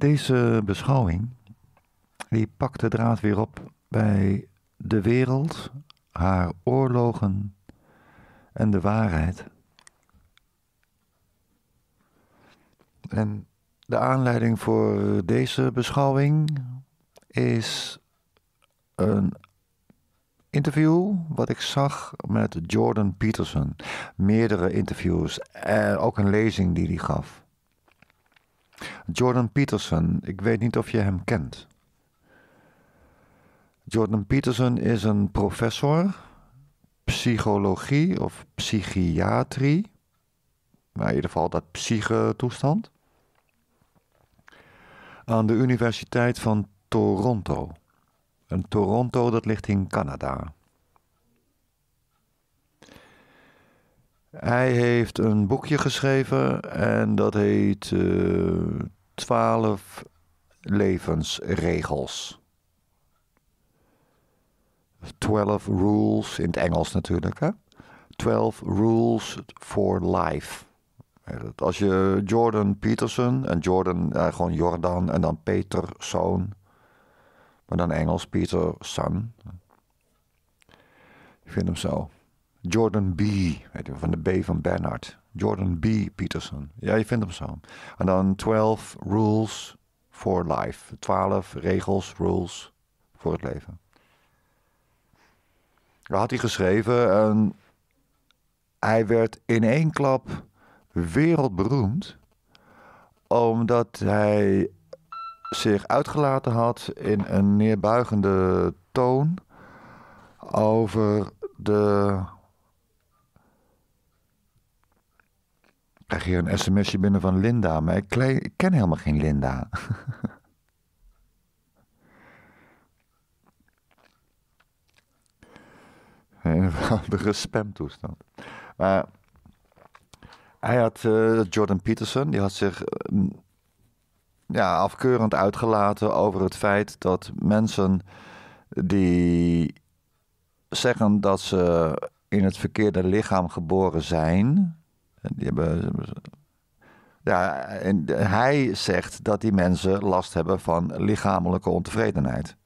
Deze beschouwing die pakt de draad weer op bij de wereld, haar oorlogen en de waarheid. En de aanleiding voor deze beschouwing is een interview wat ik zag met Jordan Peterson. Meerdere interviews, en eh, ook een lezing die hij gaf. Jordan Peterson, ik weet niet of je hem kent. Jordan Peterson is een professor psychologie of psychiatrie. Maar in ieder geval dat psychotoestand Aan de Universiteit van Toronto. En Toronto, dat ligt in Canada. Hij heeft een boekje geschreven en dat heet eh, Twaalf levensregels. 12 rules in het Engels natuurlijk. Hè? 12 rules for life. Als je Jordan Peterson en Jordan, eh, gewoon Jordan en dan Peterson, maar dan Engels Peterson. Ik vind hem zo. Jordan B. Weet je, van de B van Bernard. Jordan B. Peterson. Ja, je vindt hem zo. En dan 12 Rules for Life. 12 regels, rules voor het leven. Daar had hij geschreven en hij werd in één klap wereldberoemd omdat hij zich uitgelaten had in een neerbuigende toon over de krijg hier een sms'je binnen van Linda, maar ik, ken helemaal geen Linda. Een andere spamtoestand. Maar hij had eh, Jordan Peterson, die had zich eh, ja, afkeurend uitgelaten over het feit dat mensen die zeggen dat ze in het verkeerde lichaam geboren zijn, die hebben. Ja, en hij zegt dat die mensen last hebben van lichamelijke ontevredenheid.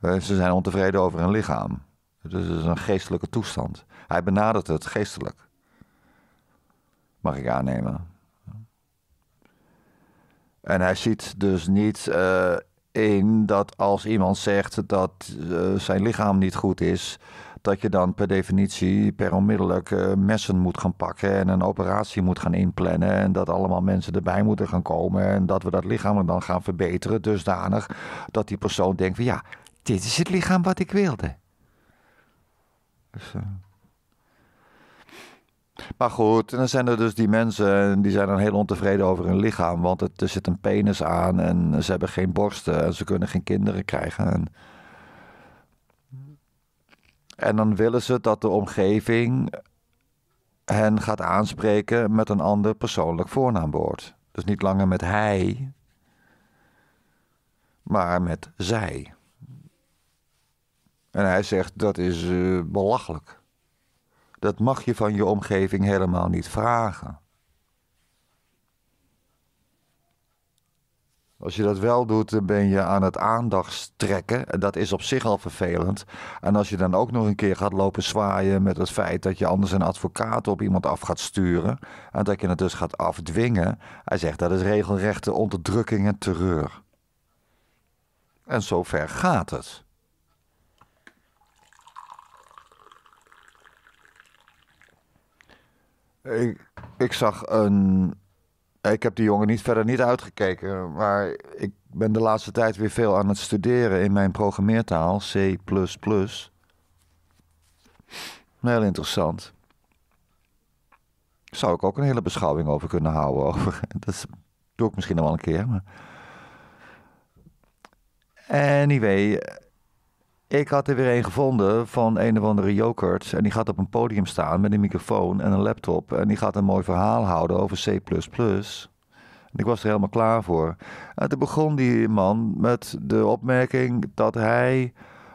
Eh, ze zijn ontevreden over hun lichaam. Dus het is een geestelijke toestand. Hij benadert het geestelijk. Mag ik aannemen. En hij ziet dus niet eh, in dat als iemand zegt dat eh, zijn lichaam niet goed is, dat je dan per definitie, per onmiddellijk eh, messen moet gaan pakken en een operatie moet gaan inplannen. En dat allemaal mensen erbij moeten gaan komen. En dat we dat lichaam dan gaan verbeteren dusdanig dat die persoon denkt van ja, dit is het lichaam wat ik wilde. Dus, eh. Maar goed, en dan zijn er dus die mensen die zijn dan heel ontevreden over hun lichaam. Want het, er zit een penis aan en ze hebben geen borsten en ze kunnen geen kinderen krijgen. En... En dan willen ze dat de omgeving hen gaat aanspreken met een ander persoonlijk voornaamwoord. Dus niet langer met hij, maar met zij. En hij zegt dat is eh, belachelijk. Dat mag je van je omgeving helemaal niet vragen. Als je dat wel doet, dan ben je aan het aandachtstrekken. En dat is op zich al vervelend. En als je dan ook nog een keer gaat lopen zwaaien met het feit dat je anders een advocaat op iemand af gaat sturen. En dat je het dus gaat afdwingen. Hij zegt dat is regelrechte onderdrukking en terreur. En zover gaat het. ik zag een ik heb die jongen niet, verder niet uitgekeken. Maar ik ben de laatste tijd weer veel aan het studeren in mijn programmeertaal, C. Heel interessant. Zou ik ook een hele beschouwing over kunnen houden. Over. Dat doe ik misschien nog wel een keer. Maar... Anyway, ik had er weer een gevonden van een of andere jokert. En die gaat op een podium staan met een microfoon en een laptop. En die gaat een mooi verhaal houden over C. En ik was er helemaal klaar voor. En toen begon die man met de opmerking dat hij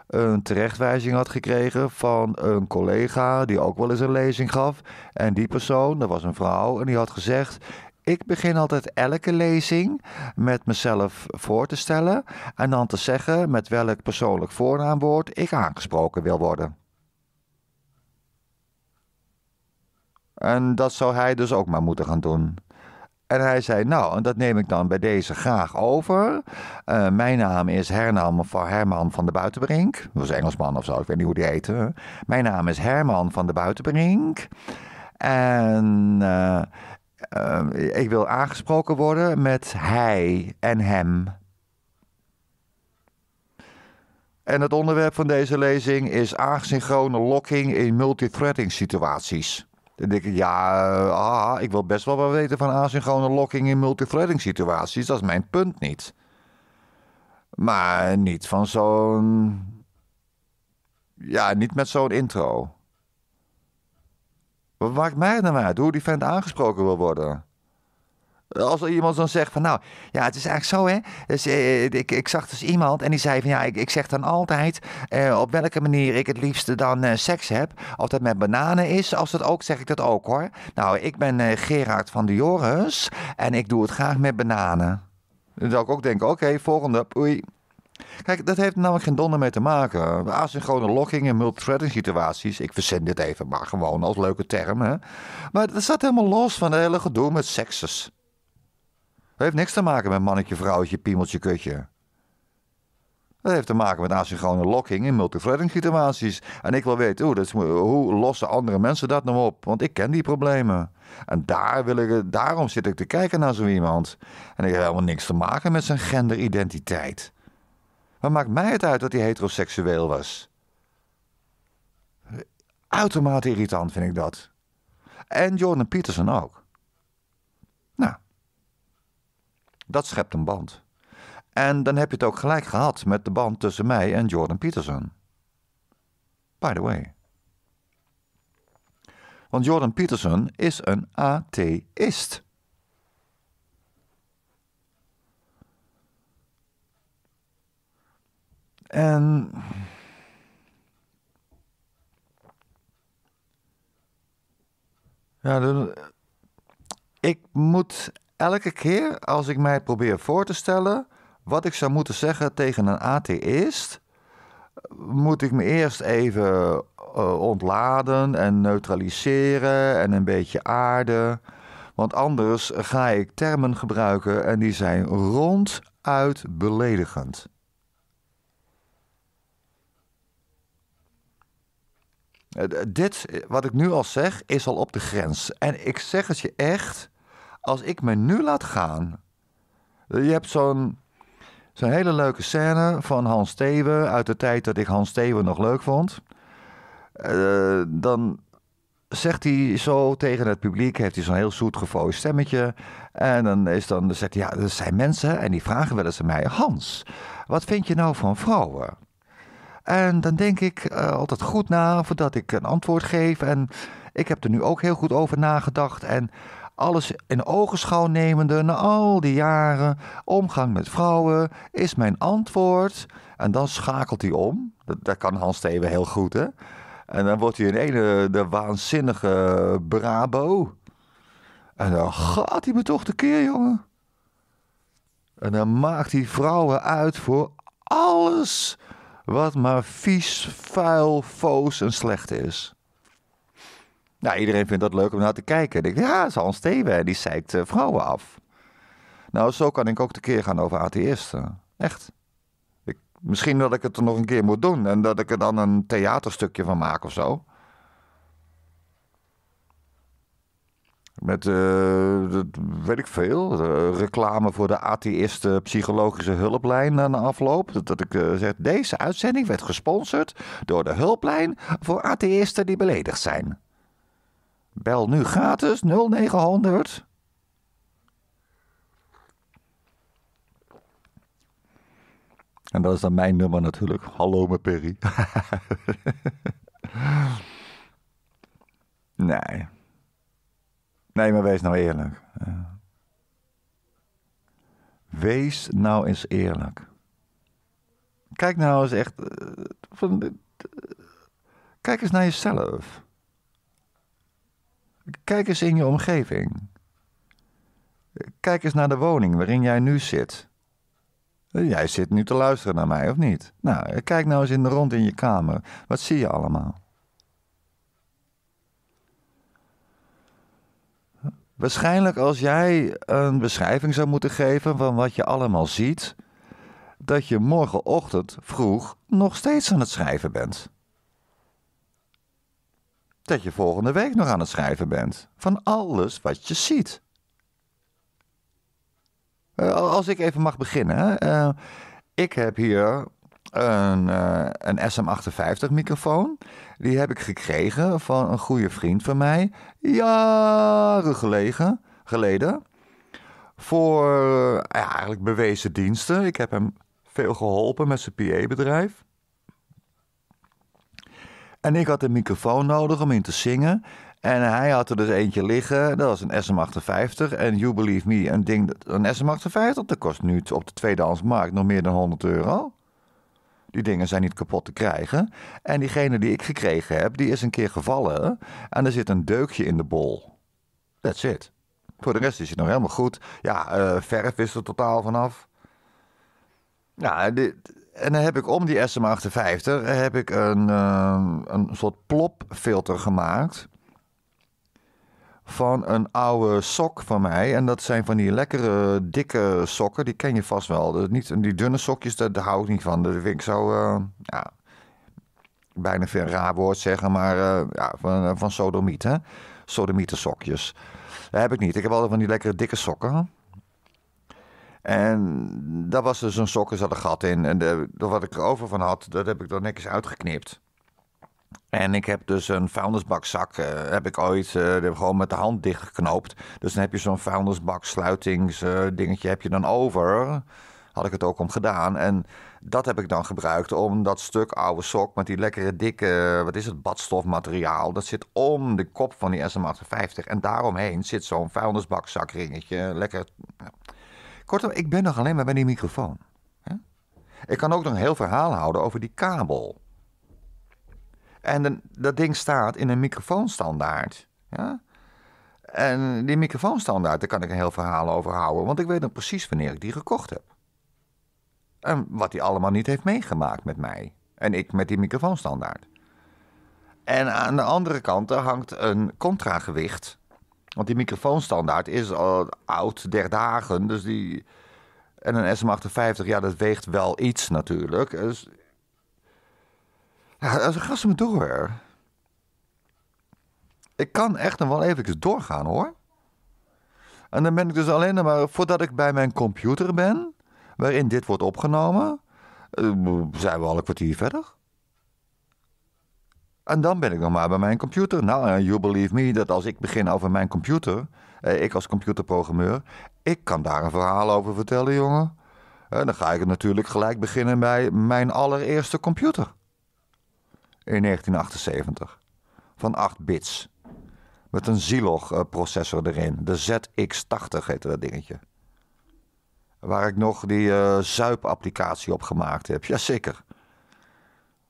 een terechtwijzing had gekregen van een collega die ook wel eens een lezing gaf. En die persoon, dat was een vrouw, en die had gezegd: ik begin altijd elke lezing met mezelf voor te stellen en dan te zeggen met welk persoonlijk voornaamwoord ik aangesproken wil worden. En dat zou hij dus ook maar moeten gaan doen. En hij zei, nou, en dat neem ik dan bij deze graag over. Eh, mijn naam is Hernam van, Herman van de Buitenbrink. Dat was Engelsman of zo, ik weet niet hoe die heette. Mijn naam is Herman van de Buitenbrink. En eh, Ehm, ik wil aangesproken worden met hij en hem. En het onderwerp van deze lezing is asynchrone locking in multithreading situaties. Dan denk ik, ja, eh, ah, ik wil best wel wat weten van asynchrone locking in multithreading situaties. Dat is mijn punt niet. Maar niet van zo'n. Ja, niet met zo'n intro. Wat maakt mij nou uit hoe die vent aangesproken wil worden? Als er iemand dan zegt van nou, ja, het is eigenlijk zo hè. Dus, eh, eh, ik, ik zag dus iemand en die zei van ja, ik, ik zeg dan altijd eh, op welke manier ik het liefste dan eh, seks heb. Of dat met bananen is, als dat ook, zeg ik dat ook hoor. Nou, ik ben eh, Gerard van de Joris en ik doe het graag met bananen. Dan zou ik ook denken, oké, volgende, oei. Kijk, dat heeft namelijk geen donder mee te maken. Asynchrone locking in multithreading situaties. Ik verzend dit even maar gewoon als leuke term. Hè? Maar dat staat helemaal los van het hele gedoe met sekses. Dat heeft niks te maken met mannetje, vrouwtje, piemeltje, kutje. Dat heeft te maken met asynchrone locking in multithreading situaties. En ik wil weten, hoe, dat hoe lossen andere mensen dat nou op? Want ik ken die problemen. En daar wil ik, daarom zit ik te kijken naar zo iemand. En ik heb helemaal niks te maken met zijn genderidentiteit. Maar maakt mij het uit dat hij heteroseksueel was? Uitermate irritant vind ik dat. En Jordan Peterson ook. Nou, dat schept een band. En dan heb je het ook gelijk gehad met de band tussen mij en Jordan Peterson. By the way. Want Jordan Peterson is een atheïst. En. Ja, ik moet elke keer als ik mij probeer voor te stellen wat ik zou moeten zeggen tegen een atheïst, moet ik me eerst even eh, ontladen en neutraliseren en een beetje aarden. Want anders ga ik termen gebruiken en die zijn ronduit beledigend. Eh, dit, eh, wat ik nu al zeg, is al op de grens. En ik zeg het je echt, als ik me nu laat gaan. Eh, je hebt zo'n zo'n hele leuke scène van Hans Steven uit de tijd dat ik Hans Steven nog leuk vond. dan zegt hij zo tegen het publiek, heeft hij zo'n heel zoet zoetgevoelig stemmetje. En dan, is dan, zegt hij, ja, er zijn mensen en die vragen wel eens aan mij, Hans, wat vind je nou van vrouwen? En dan denk ik eh, altijd goed na voordat ik een antwoord geef. En ik heb er nu ook heel goed over nagedacht. En alles in ogenschouw nemende na al die jaren omgang met vrouwen is mijn antwoord. En dan schakelt hij om. Dat, kan Hans Steven heel goed, hè? En dan wordt hij een ene de waanzinnige Brabo. En dan gaat hij me toch de keer, jongen. En dan maakt hij vrouwen uit voor alles wat maar vies, vuil, foos en slecht is. Nou, iedereen vindt dat leuk om naar te kijken. Ik denk, ja, dat is Hans Thewe, die zeikt eh, vrouwen af. Nou, zo kan ik ook tekeer gaan over atheïsten. Echt. Ik, misschien dat ik het er nog een keer moet doen en dat ik er dan een theaterstukje van maak of zo. Met, eh, weet ik veel, eh, reclame voor de atheïste psychologische hulplijn de eh, afloop. Dat, ik uh, zeg, deze uitzending werd gesponsord door de hulplijn voor atheïsten die beledigd zijn. Bel nu gratis 0900. En dat is dan mijn nummer natuurlijk. Hallo me Perry. nee. Nee, maar wees nou eerlijk. Eh, wees nou eens eerlijk. Kijk nou eens echt. Eh, van, kijk eens naar jezelf. Kijk eens in je omgeving. Kijk eens naar de woning waarin jij nu zit. Eh, jij zit nu te luisteren naar mij, of niet? Nou, kijk nou eens in de rond in je kamer. Wat zie je allemaal? Waarschijnlijk als jij een beschrijving zou moeten geven van wat je allemaal ziet, dat je morgenochtend vroeg nog steeds aan het schrijven bent. Dat je volgende week nog aan het schrijven bent van alles wat je ziet. Eh, als ik even mag beginnen. Eh, ik heb hier een, eh, een SM58 microfoon. Die heb ik gekregen van een goede vriend van mij. Jaren gelegen, geleden. Voor eh, ja, eigenlijk bewezen diensten. Ik heb hem veel geholpen met zijn PA-bedrijf. En ik had een microfoon nodig om in te zingen. En hij had er dus eentje liggen, dat was een SM58. En You Believe Me, een, ding, een SM58, dat kost nu op de tweedehandsmarkt nog meer dan 100 euro. Die dingen zijn niet kapot te krijgen. En diegene die ik gekregen heb, die is een keer gevallen en er zit een deukje in de bol. That's it. Voor de rest is het nog helemaal goed. Ja, eh, verf is er totaal vanaf. Nou, dit, en dan heb ik om die SM58 heb ik een, eh, een soort plopfilter gemaakt van een oude sok van mij. En dat zijn van die lekkere, dikke sokken. Die ken je vast wel. niet, die dunne sokjes, daar, hou ik niet van. Dat vind ik zo, uh, ja, bijna een raar woord zeggen, maar eh, ja, van, eh, van sodomiet, hè. Sodomieten sokjes. Dat heb ik niet. Ik heb altijd van die lekkere, dikke sokken. En daar was dus een sok, er zat een gat in. En de, wat ik er over van had, dat heb ik dan netjes uitgeknipt. En ik heb dus een vuilnisbakzak, eh, heb ik ooit uh, gewoon met de hand dichtgeknoopt. Dus dan heb je zo'n vuilnisbaksluitingsdingetje, eh, dingetje heb je dan over. Had ik het ook om gedaan. En dat heb ik dan gebruikt om dat stuk oude sok met die lekkere dikke, wat is het, badstofmateriaal. Dat zit om de kop van die SM58. En daaromheen zit zo'n vuilnisbakzakringetje. Lekker. Kortom, ik ben nog alleen maar bij die microfoon. Ik kan ook nog een heel verhaal houden over die kabel. En dat ding staat in een microfoonstandaard. Ja? En die microfoonstandaard, daar kan ik een heel verhaal over houden, want ik weet nog precies wanneer ik die gekocht heb. En wat die allemaal niet heeft meegemaakt met mij. En ik met die microfoonstandaard. En aan de andere kant hangt een contragewicht. Want die microfoonstandaard is al oud der dagen. Dus die. En een SM58, ja, dat weegt wel iets natuurlijk. Dus ja, als een me door. Ik kan echt nog wel even doorgaan hoor. En dan ben ik dus alleen maar voordat ik bij mijn computer ben, waarin dit wordt opgenomen, eh, zijn we al een kwartier verder. En dan ben ik nog maar bij mijn computer. Nou, you believe me dat als ik begin over mijn computer, eh, ik als computerprogrammeur, ik kan daar een verhaal over vertellen, jongen. En eh, dan ga ik natuurlijk gelijk beginnen bij mijn allereerste computer in 1978 van 8 bits. Met een Zilog eh, processor erin. De ZX80 heette dat dingetje. Waar ik nog die uh, Zuip-applicatie op gemaakt heb. Jazeker.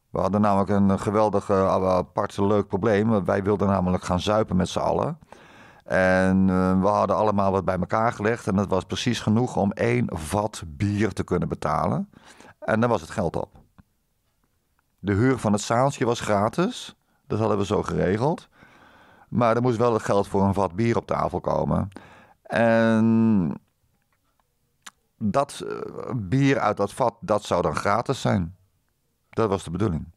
We hadden namelijk een geweldig eh, apart leuk probleem. Wij wilden namelijk gaan zuipen met z'n allen. En we hadden allemaal wat bij elkaar gelegd. En dat was precies genoeg om één vat bier te kunnen betalen. En dan was het geld op. De huur van het zaaltje was gratis. Dat hadden we zo geregeld. Maar er moest wel het geld voor een vat bier op tafel komen. En dat eh, bier uit dat vat, dat zou dan gratis zijn. Dat was de bedoeling.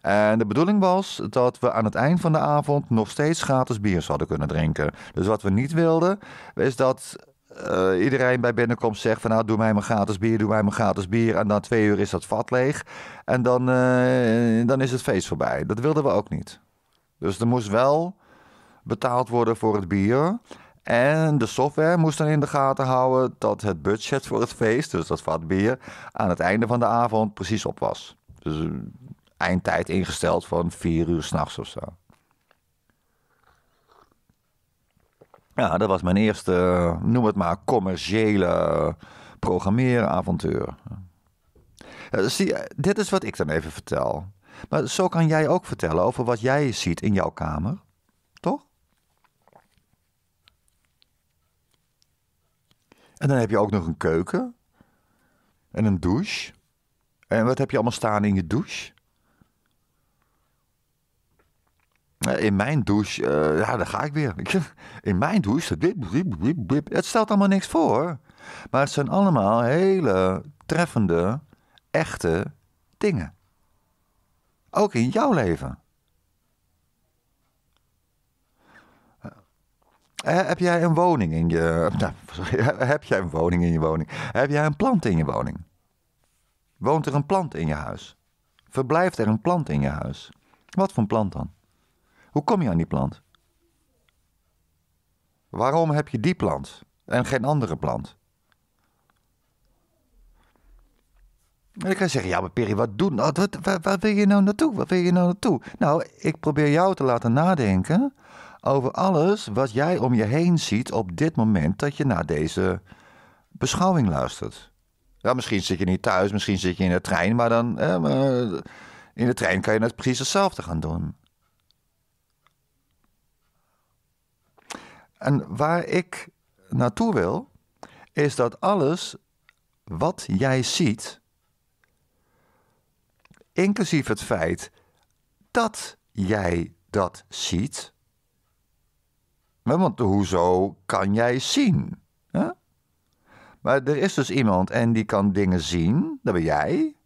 En de bedoeling was dat we aan het eind van de avond nog steeds gratis bier zouden kunnen drinken. Dus wat we niet wilden, is dat eh, iedereen bij binnenkomst zegt van nou doe mij mijn gratis bier, doe mij mijn gratis bier. En na twee uur is dat vat leeg. En dan, eh, dan is het feest voorbij. Dat wilden we ook niet. Dus er moest wel betaald worden voor het bier. En de software moest dan in de gaten houden dat het budget voor het feest, dus dat vat bier, aan het einde van de avond precies op was. Dus eh, eindtijd ingesteld van vier uur s'nachts of zo. Ja, dat was mijn eerste, eh, noem het maar, commerciële eh, programmeeravontuur. Eh, zie, dit is wat ik dan even vertel. Maar zo kan jij ook vertellen over wat jij ziet in jouw kamer, toch? En dan heb je ook nog een keuken en een douche. En wat heb je allemaal staan in je douche? Eh, in mijn douche, eh, ja, daar ga ik weer. In mijn douche, het stelt allemaal niks voor. Maar het zijn allemaal hele treffende, echte dingen. Ook in jouw leven. Eh, heb jij een woning in je. Nou, heb jij een woning in je woning? Heb jij een plant in je woning? Woont er een plant in je huis? Verblijft er een plant in je huis? Wat voor een plant dan? Hoe kom je aan die plant? Waarom heb je die plant en geen andere plant? En dan kan zeggen, ja maar Peri, wat doen? Nou, wat, wat, wat, wil je nou naartoe? Wat wil je nou naartoe? Nou, ik probeer jou te laten nadenken over alles wat jij om je heen ziet op dit moment dat je naar deze beschouwing luistert. Ja, misschien zit je niet thuis, misschien zit je in de trein, maar dan eh, in de trein kan je net precies hetzelfde gaan doen. En waar ik naartoe wil, is dat alles wat jij ziet, inclusief het feit dat jij dat ziet. Want hoezo kan jij zien? Maar er is dus iemand en die kan dingen zien, dat ben jij.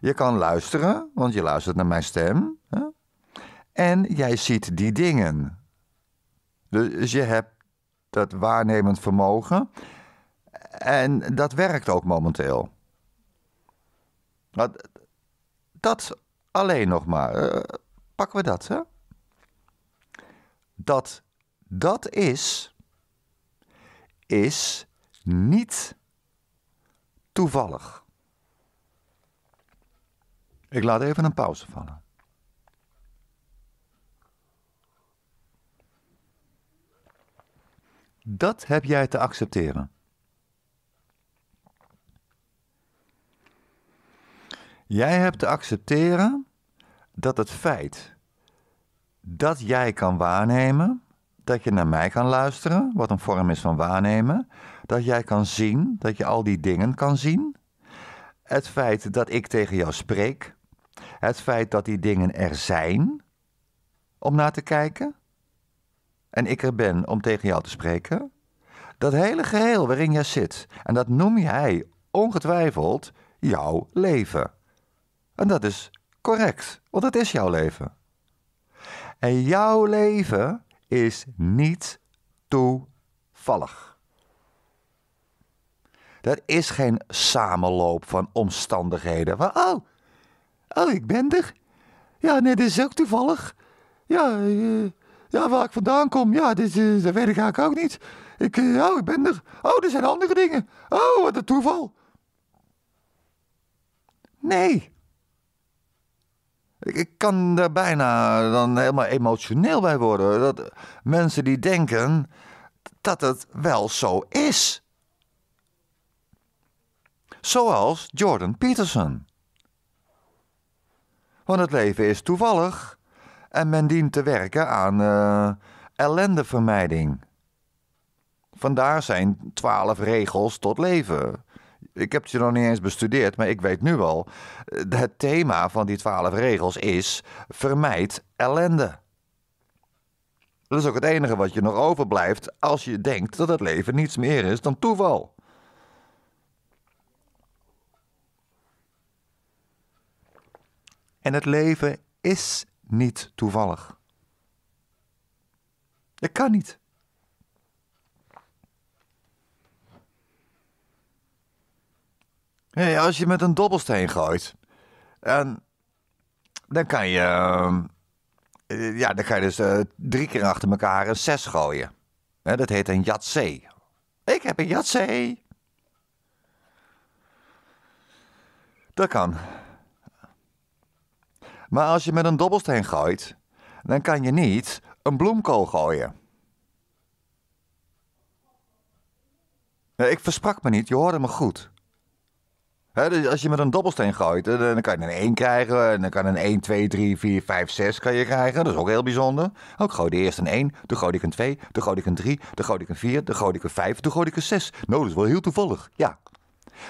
Je kan luisteren, want je luistert naar mijn stem. Hè? En jij ziet die dingen. Dus je hebt dat waarnemend vermogen. En dat werkt ook momenteel. Dat alleen nog maar. Uh, pakken we dat, hè? Dat dat is, is niet toevallig. Ik laat even een pauze vallen. Dat heb jij te accepteren. Jij hebt te accepteren dat het feit dat jij kan waarnemen, dat je naar mij kan luisteren, wat een vorm is van waarnemen, dat jij kan zien, dat je al die dingen kan zien, het feit dat ik tegen jou spreek, het feit dat die dingen er zijn om naar te kijken, en ik er ben om tegen jou te spreken? Dat hele geheel waarin jij zit, en dat noem jij ongetwijfeld jouw leven. En dat is correct, want dat is jouw leven. En jouw leven is niet toevallig. Dat is geen samenloop van omstandigheden. Van, oh, oh, ik ben er. Ja, nee, dit is ook toevallig. Ja, eh, ja, waar ik vandaan kom, ja, dit, uh, dat weet ik eigenlijk ook niet. Ik, eh, oh, ik ben er. Oh, er zijn andere dingen. Oh, wat een toeval. Nee. Ik, ik kan daar bijna dan helemaal emotioneel bij worden. Dat mensen die denken dat het wel zo is. Zoals Jordan Peterson. Want het leven is toevallig en men dient te werken aan eh, ellendevermijding. Vandaar zijn twaalf regels tot leven. Ik heb ze nog niet eens bestudeerd, maar ik weet nu al. Eh, het thema van die twaalf regels is: vermijd ellende. Dat is ook het enige wat je nog overblijft als je denkt dat het leven niets meer is dan toeval. En het leven is niet toevallig. Dat kan niet. Hey, als je met een dobbelsteen gooit, en dan kan je, ehm, eh, ja, dan kan je dus eh, drie keer achter elkaar een zes gooien. Hè, dat heet een jatzee. Ik heb een jatzee. Dat kan. Maar als je met een dobbelsteen gooit, dan kan je niet een bloemkool gooien. Ik versprak me niet, je hoorde me goed. He, dus als je met een dobbelsteen gooit, eh, dan kan je een 1 krijgen. En dan kan een 1, 2, 3, 4, 5, 6 kan je krijgen. Dat is ook heel bijzonder. Ook gooide eerst een 1, toen gooide ik een 2, toen gooide ik een 3, toen gooide ik een 4, toen gooide ik een 5, toen gooide ik een 6. Nou, dat is wel heel toevallig, ja.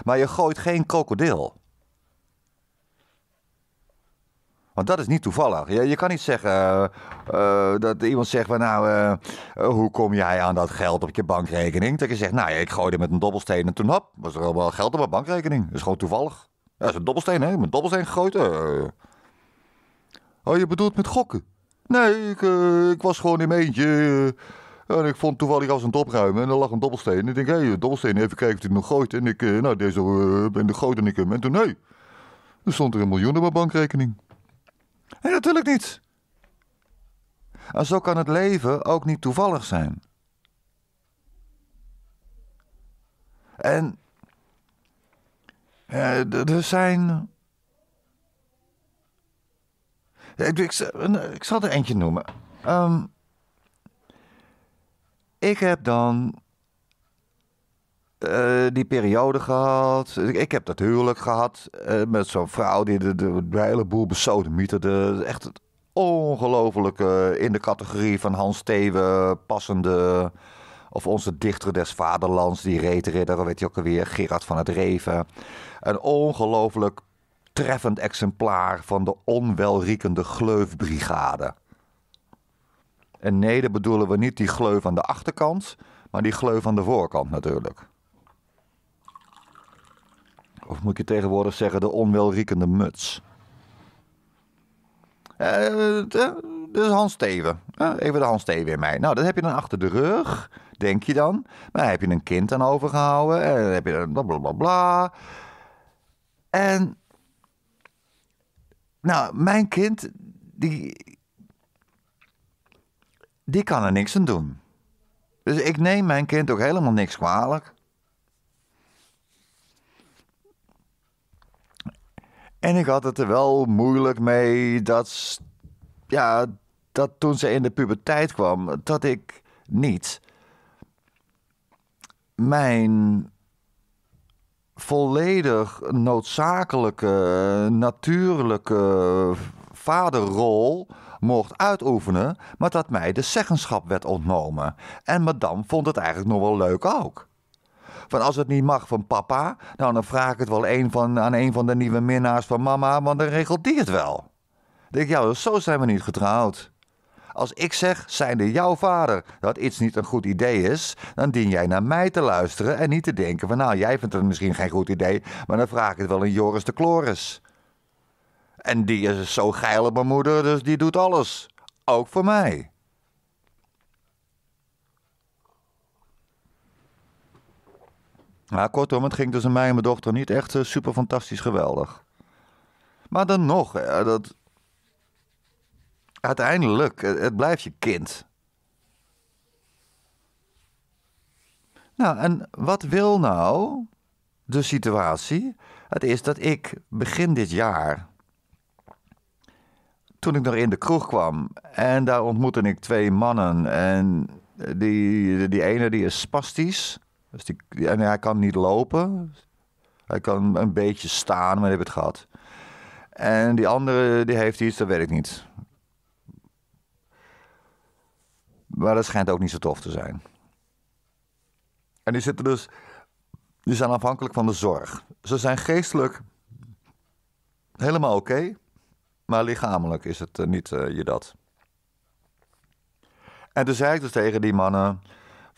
Maar je gooit geen krokodil. Want dat is niet toevallig. Je, je kan niet zeggen eh, eh, dat iemand zegt van nou, eh, hoe kom jij aan dat geld op je bankrekening? Dat je zegt, nou ja, ik gooide met een dobbelsteen en toen hop, was er wel geld op mijn bankrekening. Dat is gewoon toevallig. Dat is een dobbelsteen, hè? Ik heb een dobbelsteen gegooid. Oh, je bedoelt met gokken? Nee, ik, ik was gewoon in mijn eentje. en ik vond toevallig als een opruimen en er lag een dobbelsteen. En ik denk, hé, hey, dobbelsteen, even kijken of hij nog gooit. En ik, nou, deze ben de goot en ik hem. En toen, nee, er stond er een miljoen op mijn bankrekening. Nee, natuurlijk niet. En zo kan het leven ook niet toevallig zijn. En eh, er zijn. Ik, ik, zal er eentje noemen. Ehm, ik heb dan eh, die periode gehad. Ik heb dat huwelijk gehad eh, met zo'n vrouw die de, de, de hele boel besodemieterde. Echt ongelooflijk ongelofelijke eh, in de categorie van Hans Thewe passende... Of onze dichter des vaderlands, die reetridder, weet je ook alweer, Gerard van het Reven. Een ongelooflijk treffend exemplaar van de onwelriekende gleufbrigade. En nee, dat bedoelen we niet die gleuf aan de achterkant, maar die gleuf aan de voorkant natuurlijk. Of moet je tegenwoordig zeggen de onwelriekende muts? Uh, dus Hans Steven. Eh, even de Hans Steven in mij. Nou, dat heb je dan achter de rug, denk je dan. Maar heb je een kind aan overgehouden. En dan heb je dan blablabla. En. Nou, mijn kind, die. Die kan er niks aan doen. Dus ik neem mijn kind ook helemaal niks kwalijk. En ik had het er wel moeilijk mee dat, ja, dat toen ze in de puberteit kwam, dat ik niet mijn volledig noodzakelijke, natuurlijke vaderrol mocht uitoefenen, maar dat mij de zeggenschap werd ontnomen. En madame vond het eigenlijk nog wel leuk ook van als het niet mag van papa, nou dan vraag ik het wel een van, aan een van de nieuwe minnaars van mama, want dan regelt die het wel. Dan denk ik, ja, zo zijn we niet getrouwd. Als ik zeg, zijnde jouw vader, dat iets niet een goed idee is, dan dien jij naar mij te luisteren en niet te denken van nou, jij vindt het misschien geen goed idee, maar dan vraag ik het wel aan Joris de Kloris. En die is zo geil op mijn moeder, dus die doet alles. Ook voor mij. Maar kortom, het ging tussen mij en mijn dochter niet echt eh, super fantastisch geweldig. Maar dan nog, eh, dat... uiteindelijk, het, eh, het blijft je kind. Nou, en wat wil nou de situatie? Het is dat ik begin dit jaar, toen ik nog in de kroeg kwam, en daar ontmoette ik twee mannen. En die, die ene die is spastisch. Dus die, en hij kan niet lopen. Hij kan een beetje staan, maar hij heeft het gehad. En die andere, die heeft iets, dat weet ik niet. Maar dat schijnt ook niet zo tof te zijn. En die zitten dus... Die zijn afhankelijk van de zorg. Ze zijn geestelijk helemaal oké. maar lichamelijk is het eh, niet eh, je dat. En toen zei ik dus tegen die mannen...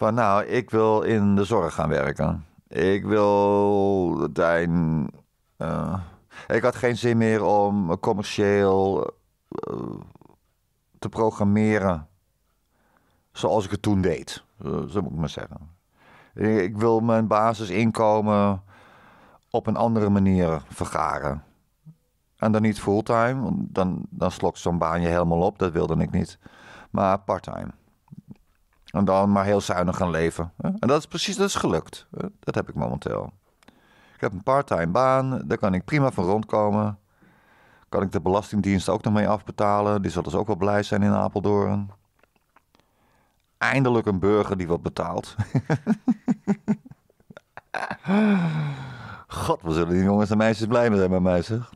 Van nou, ik wil in de zorg gaan werken. Ik wil zijn. Uh, eh, ik had geen zin meer om commercieel eh, te programmeren zoals ik het toen deed. Eh, zo, moet ik maar zeggen. Ik wil mijn basisinkomen op een andere manier vergaren. En dan niet fulltime, want dan, dan slokt zo'n baan je helemaal op. Dat wilde ik niet. Maar parttime. En dan maar heel zuinig gaan leven. En dat is precies, dat is gelukt. Dat heb ik momenteel. Ik heb een parttime baan, daar kan ik prima van rondkomen. Kan ik de belastingdienst ook nog mee afbetalen? Die zal dus ook wel blij zijn in Apeldoorn. Eindelijk een burger die wat betaalt. God, we zullen die jongens en meisjes blij mee zijn bij mij, zeg.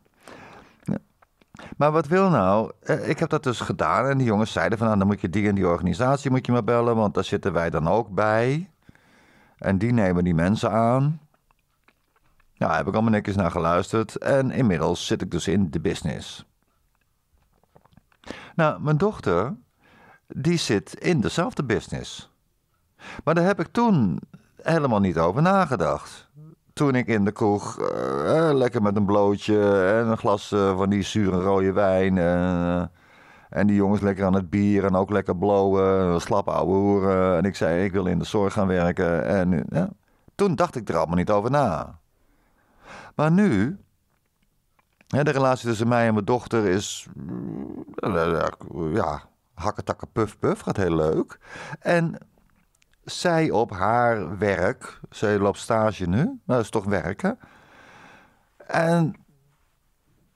Maar wat wil nou? Eh, ik heb dat dus gedaan en die jongens zeiden van... Nou, dan moet je die en die organisatie moet je maar bellen... want daar zitten wij dan ook bij. En die nemen die mensen aan. Nou, daar heb ik allemaal netjes naar geluisterd. En inmiddels zit ik dus in de business. Nou, mijn dochter, die zit in dezelfde business. Maar daar heb ik toen helemaal niet over nagedacht toen ik in de kroeg eh, eh, lekker met een blootje en een glas eh, van die zure rode wijn. En, en die jongens lekker aan het bier en ook lekker blowen, slappe ouwe hoeren. En ik zei, ik wil in de zorg gaan werken. En toen dacht ik er allemaal niet over na. Maar nu, de relatie tussen mij en mijn dochter is. Mm, ja, hakketakke puf, puf. Gaat heel leuk. En zij op haar werk, zij loopt stage nu, maar dat is toch werken. En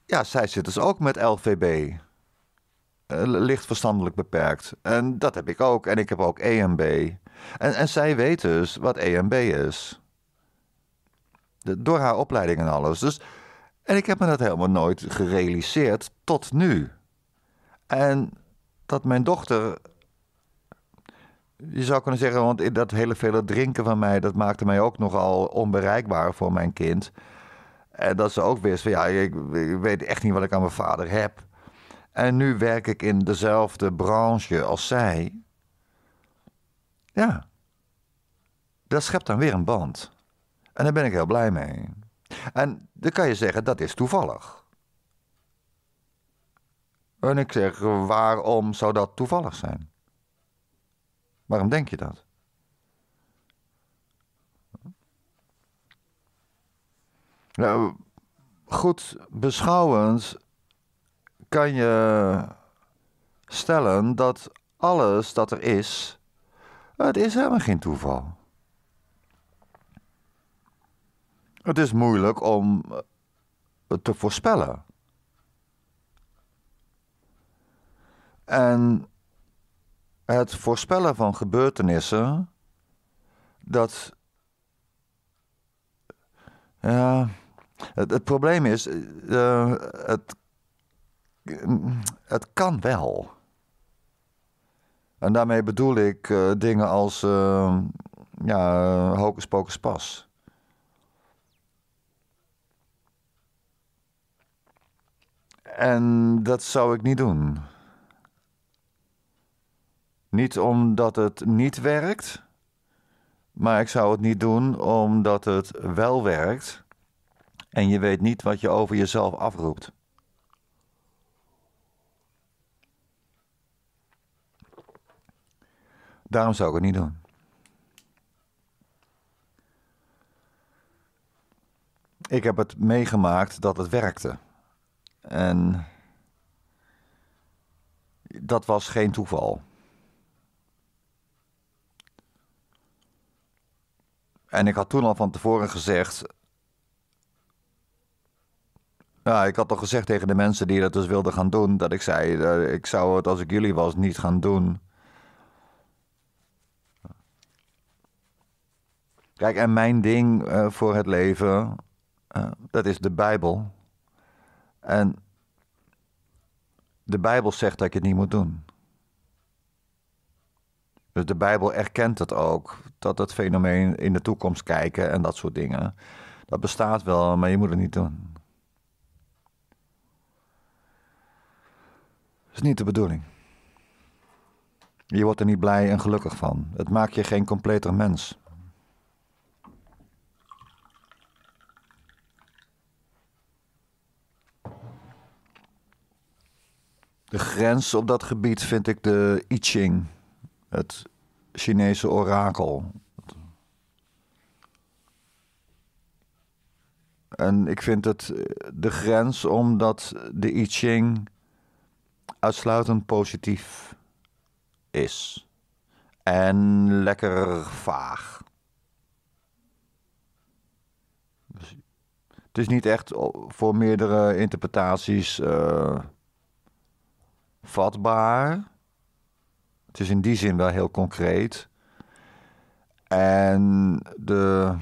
ja, zij zit dus ook met LVB. Eh, licht verstandelijk beperkt. En dat heb ik ook. En ik heb ook EMB. En, en zij weet dus wat EMB is. De, door haar opleiding en alles. Dus, en ik heb me dat helemaal nooit gerealiseerd tot nu. En dat mijn dochter je zou kunnen zeggen, want dat hele vele drinken van mij, dat maakte mij ook nogal onbereikbaar voor mijn kind. En dat ze ook wist van ja, ik weet echt niet wat ik aan mijn vader heb. En nu werk ik in dezelfde branche als zij. Ja, dat schept dan weer een band. En daar ben ik heel blij mee. En dan kan je zeggen, dat is toevallig. En ik zeg, waarom zou dat toevallig zijn? Waarom denk je dat? Nou, goed beschouwend kan je stellen dat alles dat er is, het is helemaal geen toeval. Het is moeilijk om eh, te voorspellen. En het voorspellen van gebeurtenissen, dat. Ja, het, probleem is, eh, het, het kan wel. En daarmee bedoel ik eh, dingen als uh, ja, hocus pocus pas. En dat zou ik niet doen. Niet omdat het niet werkt, maar ik zou het niet doen omdat het wel werkt en je weet niet wat je over jezelf afroept. Daarom zou ik het niet doen. Ik heb het meegemaakt dat het werkte. En dat was geen toeval. En ik had toen al van tevoren gezegd. Ja, ik had al gezegd tegen de mensen die dat dus wilden gaan doen, dat ik zei: eh, ik zou het als ik jullie was niet gaan doen. Kijk, en mijn ding eh, voor het leven, eh, dat is de Bijbel. En de Bijbel zegt dat je het niet moet doen. Dus de Bijbel erkent het ook dat het fenomeen in de toekomst kijken en dat soort dingen. Dat bestaat wel, maar je moet het niet doen. Dat is niet de bedoeling. Je wordt er niet blij en gelukkig van. Het maakt je geen completer mens. De grens op dat gebied vind ik de I Ching. Het Chinese orakel. En ik vind het eh, de grens omdat de I Ching uitsluitend positief is. En lekker vaag. Dus, het is niet echt voor meerdere interpretaties eh, vatbaar. Het is in die zin wel heel concreet. En de,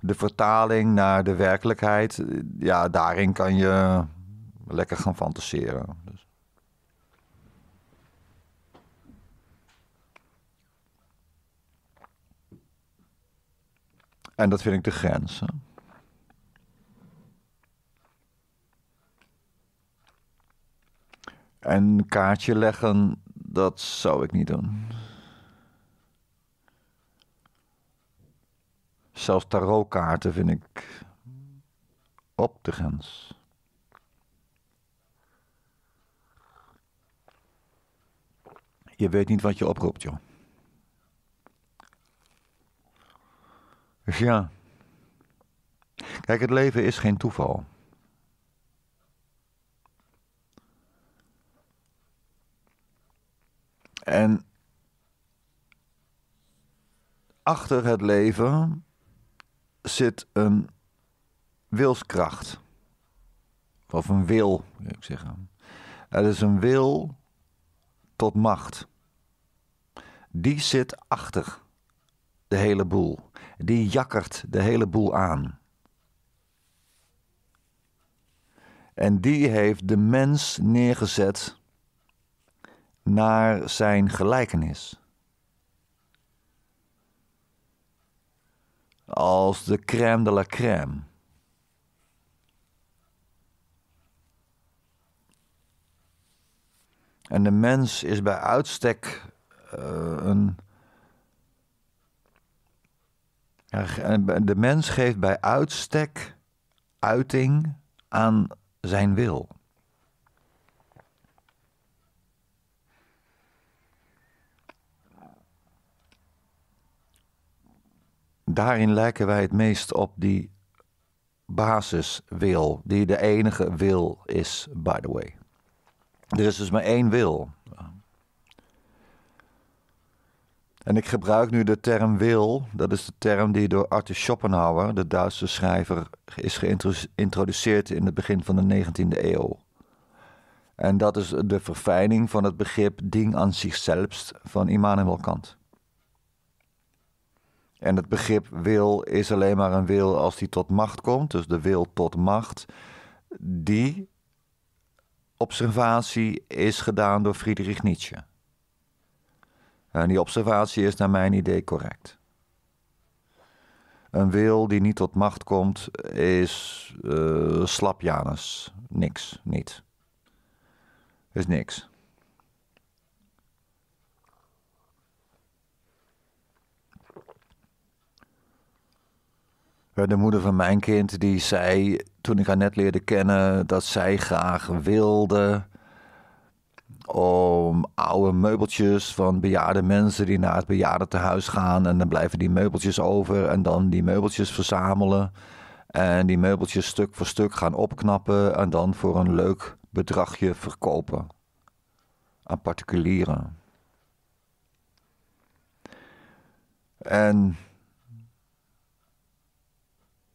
de vertaling naar de werkelijkheid, ja, daarin kan je lekker gaan fantaseren. Dus. En dat vind ik de grens. Hè? En kaartje leggen dat zou ik niet doen. Zelfs tarotkaarten vind ik op de grens. Je weet niet wat je oproept, joh. Dus ja. Kijk, het leven is geen toeval. En achter het leven zit een wilskracht. Of een wil, moet ik zeggen. Het is een wil tot macht. Die zit achter de hele boel. Die jakkert de hele boel aan. En die heeft de mens neergezet naar zijn gelijkenis. Als de crème de la crème. En de mens is bij uitstek uh, een. De mens geeft bij uitstek uiting aan zijn wil. daarin lijken wij het meest op die basiswil, die de enige wil is, by the way. Er is dus maar één wil. En ik gebruik nu de term wil, dat is de term die door Arthur Schopenhauer, de Duitse schrijver, is geïntroduceerd in het begin van de 19e eeuw. En dat is de verfijning van het begrip ding aan zichzelf van Immanuel Kant. En het begrip wil is alleen maar een wil als die tot macht komt. Dus de wil tot macht. Die observatie is gedaan door Friedrich Nietzsche. En die observatie is naar mijn idee correct. Een wil die niet tot macht komt is uh, slap Janus. Niks, niet. Is niks. Eh, de moeder van mijn kind die zei toen ik haar net leerde kennen dat zij graag wilde om oude meubeltjes van bejaarde mensen die naar het bejaardentehuis gaan en dan blijven die meubeltjes over en dan die meubeltjes verzamelen en die meubeltjes stuk voor stuk gaan opknappen en dan voor een leuk bedragje verkopen aan particulieren. En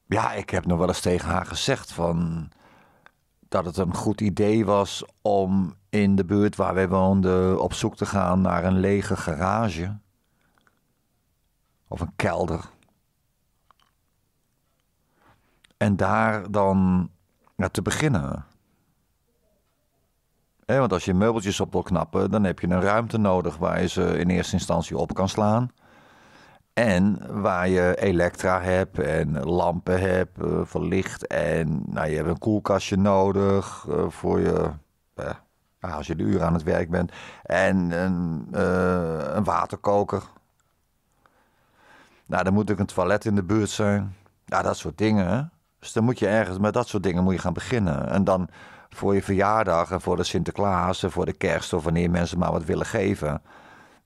ja, ik heb nog wel eens tegen haar gezegd van dat het een goed idee was om in de buurt waar wij woonden op zoek te gaan naar een lege garage of een kelder. En daar dan te beginnen. want als je meubeltjes op wil knappen, dan heb je een ruimte nodig waar je ze in eerste instantie op kan slaan. En waar je elektra hebt en lampen hebt eh, voor licht. En nou, je hebt een koelkastje nodig eh, voor je. Eh, nou, als je de uur aan het werk bent. En een, een waterkoker. Nou, dan moet ook een toilet in de buurt zijn. Ja, nou, dat soort dingen. Dus dan moet je ergens met dat soort dingen moet je gaan beginnen. En dan voor je verjaardag en voor de Sinterklaas en voor de kerst of wanneer mensen maar wat willen geven.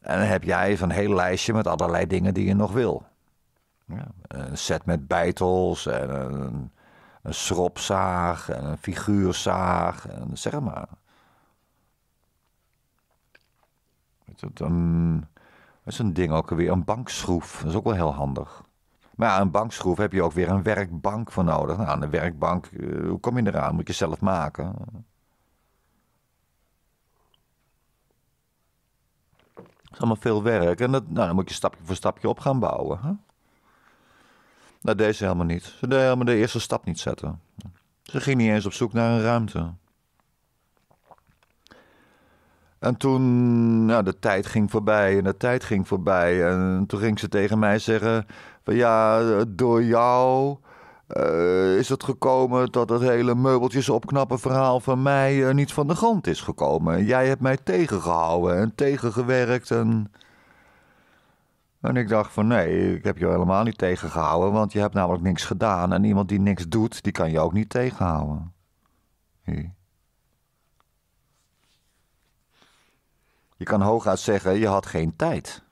En dan heb jij zo'n heel lijstje met allerlei dingen die je nog wil. Ja, een set met bijtels en een, een schropzaag en een figuurzaag. En zeg maar. Weet is een ding ook weer? Een bankschroef. Dat is ook wel heel handig. Maar een bankschroef heb je ook weer een werkbank voor nodig. Nou, een werkbank, eh, hoe kom je eraan? Moet je zelf maken. is allemaal veel werk. En dat, nou, dan moet je stapje voor stapje op gaan bouwen. Hè? Nou, deze helemaal niet. Ze deed helemaal de eerste stap niet zetten. Ze ging niet eens op zoek naar een ruimte. En toen, nou, de tijd ging voorbij en de tijd ging voorbij. En toen ging ze tegen mij zeggen: van ja, door jou eh, is het gekomen dat het hele meubeltjes opknappen verhaal van mij eh, niet van de grond is gekomen. Jij hebt mij tegengehouden en tegengewerkt en... En ik dacht van nee, ik heb je helemaal niet tegengehouden, want je hebt namelijk niks gedaan. En iemand die niks doet, die kan je ook niet tegenhouden. Je kan hooguit zeggen, je had geen tijd.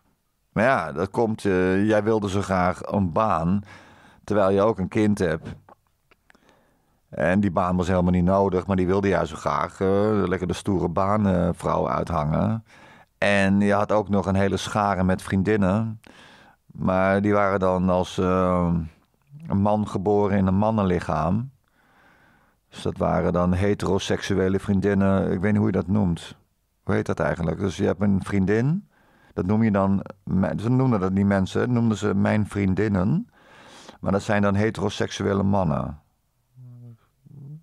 Maar ja, dat komt, eh, jij wilde zo graag een baan Terwijl je ook een kind hebt. En die baan was helemaal niet nodig, maar die wilde jij zo graag. Eh, lekker de stoere baanvrouw vrouw uithangen. En je had ook nog een hele schare met vriendinnen. Maar die waren dan als eh, man geboren in een mannenlichaam. Dus dat waren dan heteroseksuele vriendinnen. Ik weet niet hoe je dat noemt. Hoe heet dat eigenlijk? Dus je hebt een vriendin. Dat noem je dan. Ze noemden dat niet mensen, noemden ze mijn vriendinnen. Maar dat zijn dan heteroseksuele mannen.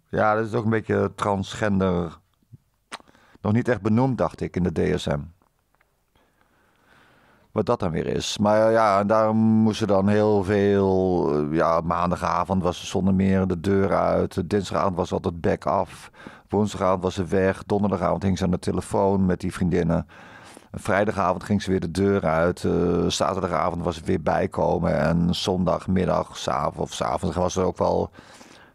Ja, dat is ook een beetje transgender. Nog niet echt benoemd, dacht ik, in de DSM. Wat dat dan weer is. Maar ja, en daarom moesten dan heel veel. Eh, ja, maandagavond was ze zonder meer de deur uit. Dinsdagavond was altijd back af. Woensdagavond was ze weg. Donderdagavond hing ze aan de telefoon met die vriendinnen. Vrijdagavond ging ze weer de deur uit. Eh, zaterdagavond was ze weer bijkomen. En zondagmiddag, avond of avond was er ook wel,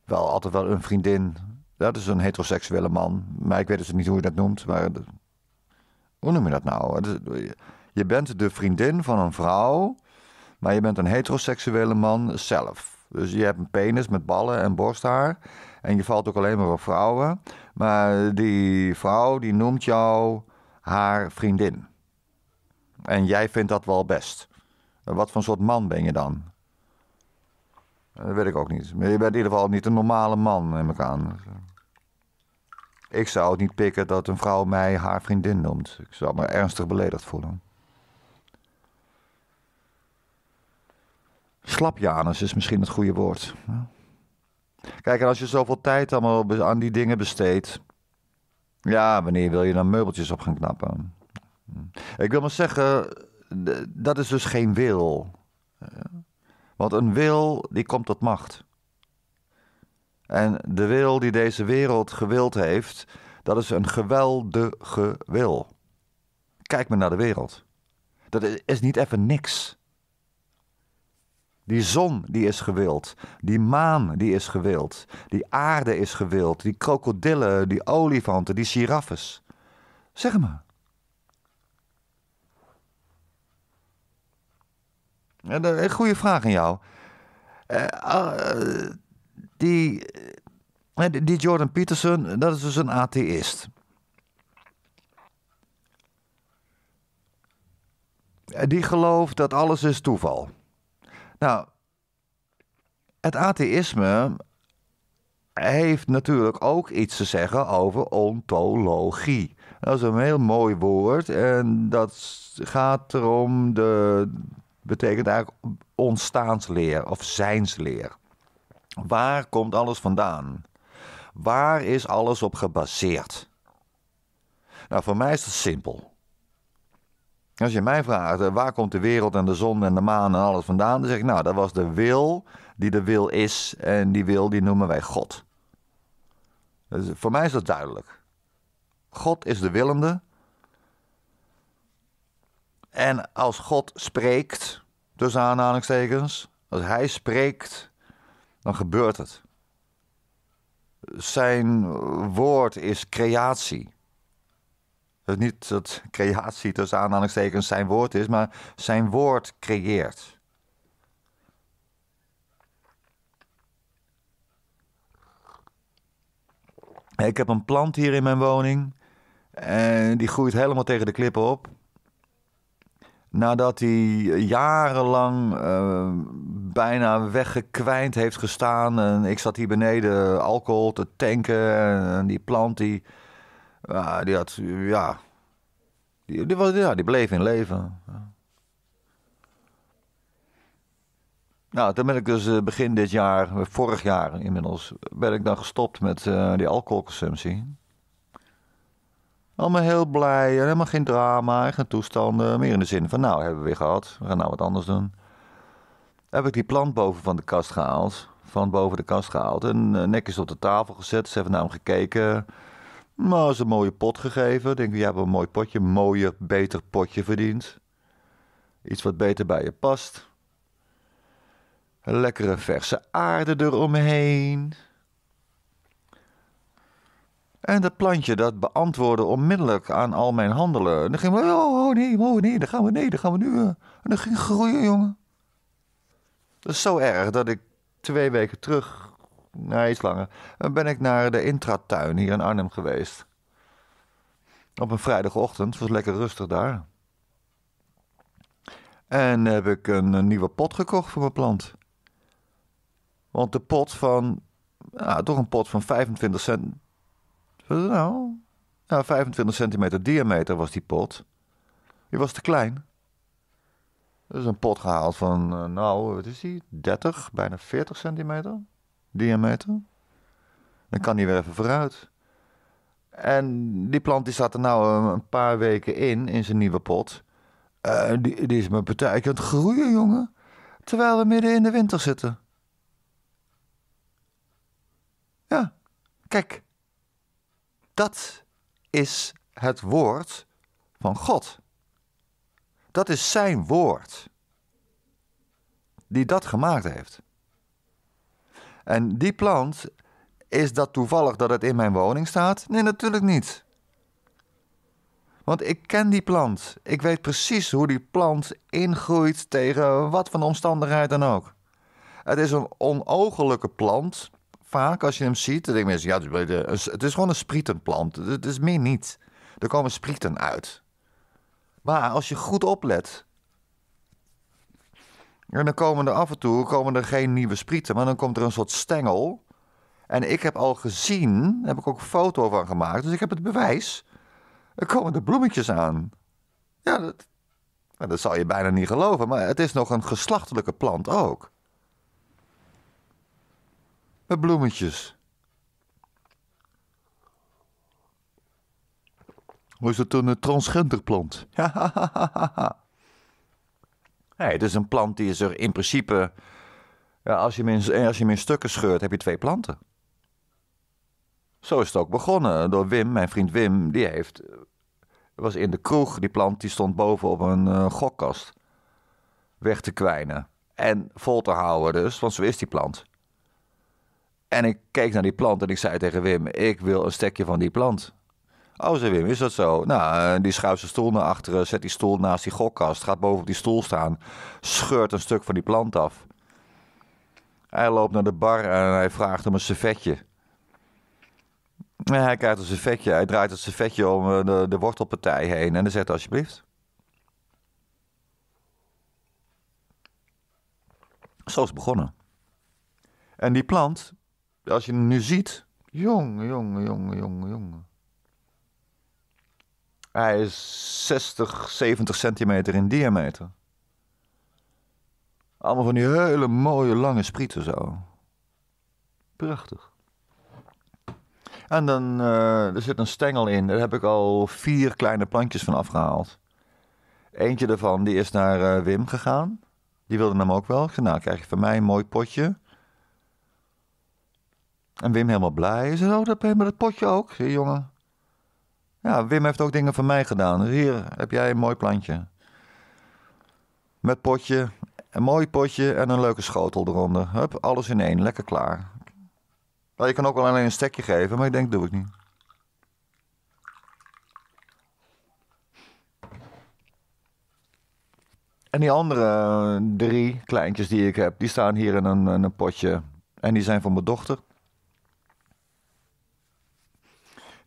wel altijd wel een vriendin. Dat is een heteroseksuele man. Maar ik weet dus niet hoe je dat noemt. Maar hoe noem je dat nou? Je bent de vriendin van een vrouw. Maar je bent een heteroseksuele man zelf. Dus je hebt een penis met ballen en borsthaar. En je valt ook alleen maar op vrouwen. Maar die vrouw die noemt jou haar vriendin. En jij vindt dat wel best. Wat voor soort man ben je dan? Eh, dat weet ik ook niet. Maar je bent in ieder geval niet een normale man, neem ik aan. Ik zou het niet pikken dat een vrouw mij haar vriendin noemt. Ik zou me ernstig beledigd voelen. Slapjanus is misschien het goede woord. Kijk, en als je zoveel tijd allemaal aan die dingen besteedt. Ja, wanneer wil je dan meubeltjes op gaan knappen? Ik wil maar zeggen, dat is dus geen wil. Want een wil, die komt tot macht. En de wil die deze wereld gewild heeft, dat is een geweldige wil. Kijk maar naar de wereld. Dat is niet even niks. Die zon die is gewild, die maan die is gewild, die aarde is gewild, die krokodillen, die olifanten, die giraffes. Zeg maar. Een goede vraag aan jou. Eh, ah, eh, die, die Jordan Peterson, dat is dus een atheïst. Eh, die gelooft dat alles is toeval. Nou, het atheïsme heeft natuurlijk ook iets te zeggen over ontologie. Dat is een heel mooi woord en dat gaat erom de, betekent eigenlijk ontstaansleer of zijnsleer. Waar komt alles vandaan? Waar is alles op gebaseerd? Nou, voor mij is dat simpel. Als je mij vraagt eh, waar komt de wereld en de zon en de maan en alles vandaan, dan zeg ik nou, dat was de wil die de wil is en die wil die noemen wij God. Dus voor mij is dat duidelijk. God is de willende en als God spreekt, tussen aanhalingstekens, als Hij spreekt, dan gebeurt het. Zijn woord is creatie. niet dat creatie tussen aanhalingstekens zijn woord is, maar zijn woord creëert. Ik heb een plant hier in mijn woning. En die groeit helemaal tegen de klippen op nadat hij eh, jarenlang eh, bijna weggekwijnd heeft gestaan. En ik zat hier beneden alcohol te tanken. En die plant die, die had, ja, die, was, ja, die bleef in leven. Nou, toen ben ik dus eh, begin dit jaar, vorig jaar inmiddels, ben ik dan gestopt met die alcoholconsumptie. Allemaal heel blij, helemaal geen drama, geen toestanden. Meer in de zin van, nou, hebben we weer gehad. We gaan nou wat anders doen. Heb ik die plant boven van de kast gehaald. Van boven de kast gehaald. En uh, eh, nekjes op de tafel gezet. Ze hebben naar hem gekeken. Maar nou, ze een mooie pot gegeven. Denk, ja, hebben een mooi potje. Een mooier, beter potje verdiend. Iets wat beter bij je past. lekkere verse aarde eromheen. En dat plantje dat beantwoordde onmiddellijk aan al mijn handelen. En dan ging we, oh, oh, nee, oh nee, daar gaan we, nee, daar gaan we nu. Eh. En dat ging groeien, jongen. Dat is zo erg dat ik twee weken terug, nou iets langer, eh, ben ik naar de Intratuin hier in Arnhem geweest. Op een vrijdagochtend, het was lekker rustig daar. En heb ik een, een nieuwe pot gekocht voor mijn plant. Want de pot van, nou, toch een pot van 25 cent, nou, 25 nou, centimeter diameter was die pot. Die was te klein. Dus een pot gehaald van, eh, nou, wat is die? 30, bijna 40 centimeter diameter. Dan kan die weer even vooruit. En die plant die staat er nou eh, een paar weken in, in zijn nieuwe pot. Uh, die, die, is mijn partij aan het groeien, jongen. Terwijl we midden in de winter zitten. Ja, kijk. Dat is het woord van God. Dat is zijn woord die dat gemaakt heeft. En die plant, is dat toevallig dat het in mijn woning staat? Nee, natuurlijk niet. Want ik ken die plant. Ik weet precies hoe die plant ingroeit tegen wat van omstandigheid dan ook. Het is een onogelijke plant vaak als je hem ziet, dan denk je ja, het is, gewoon een sprietenplant. Het is meer niet. Er komen sprieten uit. Maar als je goed oplet, en dan komen er af en toe komen er geen nieuwe sprieten, maar dan komt er een soort stengel. En ik heb al gezien, daar heb ik ook een foto van gemaakt, dus ik heb het bewijs. Er komen er bloemetjes aan. Ja, dat, nou, dat zal je bijna niet geloven, maar het is nog een geslachtelijke plant ook met bloemetjes. is dat een transgenderplant? nee, het is een plant die is er in principe. Ja, als, je hem als je hem in stukken scheurt, heb je twee planten. Zo is het ook begonnen door Wim, mijn vriend Wim, die heeft. was in de kroeg, die plant die stond boven op een eh, gokkast. weg te kwijnen. En vol te houden dus, want zo is die plant. En ik keek naar die plant en ik zei tegen Wim: Ik wil een stekje van die plant. Oh, zei Wim, is dat zo? Nou, eh, die schuift zijn stoel naar achteren, zet die stoel naast die gokkast, gaat boven op die stoel staan, scheurt een stuk van die plant af. Hij loopt naar de bar en hij vraagt om een servetje. En hij krijgt een servetje, hij draait het servetje om eh, de, de wortelpartij heen en dan zegt alsjeblieft. Zo is het begonnen. En die plant, als je hem nu ziet, jongen, jongen, jongen, jongen, jongen. Hij is 60, 70 centimeter in diameter. Allemaal van die hele mooie lange sprieten zo. Prachtig. En dan, eh, er zit een stengel in. Daar heb ik al vier kleine plantjes van afgehaald. Eentje daarvan, die is naar eh, Wim gegaan. Die wilde hem ook wel. Ik zei, nou krijg je van mij een mooi potje. En Wim helemaal blij. Hij zei, oh, dat, met dat potje ook. Zie jongen. Ja, Wim heeft ook dingen voor mij gedaan. Dus hier, heb jij een mooi plantje. Met potje, een mooi potje en een leuke schotel eronder. Hup, alles in één, lekker klaar. Nou, je kan ook wel alleen een stekje geven, maar ik denk, doe ik niet. En die andere drie kleintjes die ik heb, die staan hier in een, in een potje. En die zijn van mijn dochter.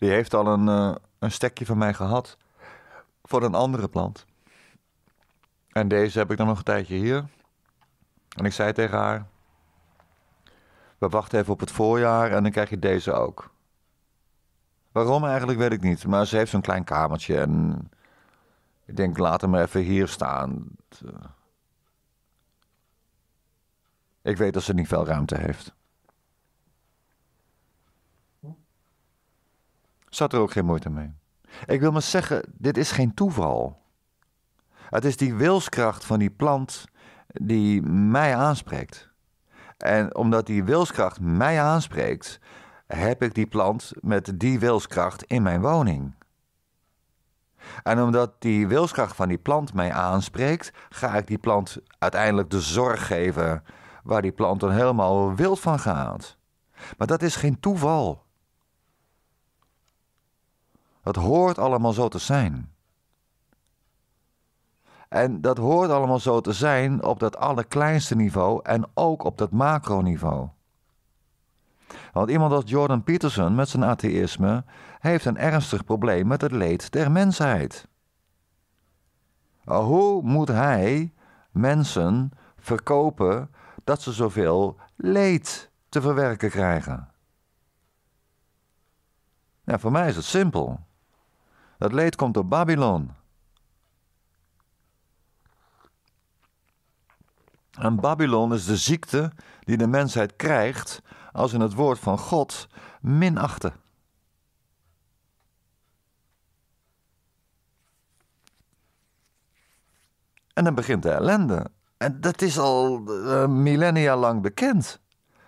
Die heeft al een, eh, een stekje van mij gehad voor een andere plant. En deze heb ik dan nog een tijdje hier. En ik zei tegen haar: We wachten even op het voorjaar en dan krijg je deze ook. Waarom eigenlijk weet ik niet, maar ze heeft zo'n klein kamertje en ik denk laat hem even hier staan. Ik weet dat ze niet veel ruimte heeft. zat er ook geen moeite mee. Ik wil maar zeggen, dit is geen toeval. Het is die wilskracht van die plant die mij aanspreekt. En omdat die wilskracht mij aanspreekt, heb ik die plant met die wilskracht in mijn woning. En omdat die wilskracht van die plant mij aanspreekt, ga ik die plant uiteindelijk de zorg geven waar die plant dan helemaal wild van gaat. Maar dat is geen toeval. Dat hoort allemaal zo te zijn. En dat hoort allemaal zo te zijn op dat allerkleinste niveau en ook op dat macroniveau. Want iemand als Jordan Peterson met zijn atheïsme heeft een ernstig probleem met het leed der mensheid. Hoe moet hij mensen verkopen dat ze zoveel leed te verwerken krijgen? Ja, nou, voor mij is het simpel. Dat leed komt door Babylon. En Babylon is de ziekte die de mensheid krijgt als in het woord van God minachten. En dan begint de ellende. En dat is al eh, millennia lang bekend.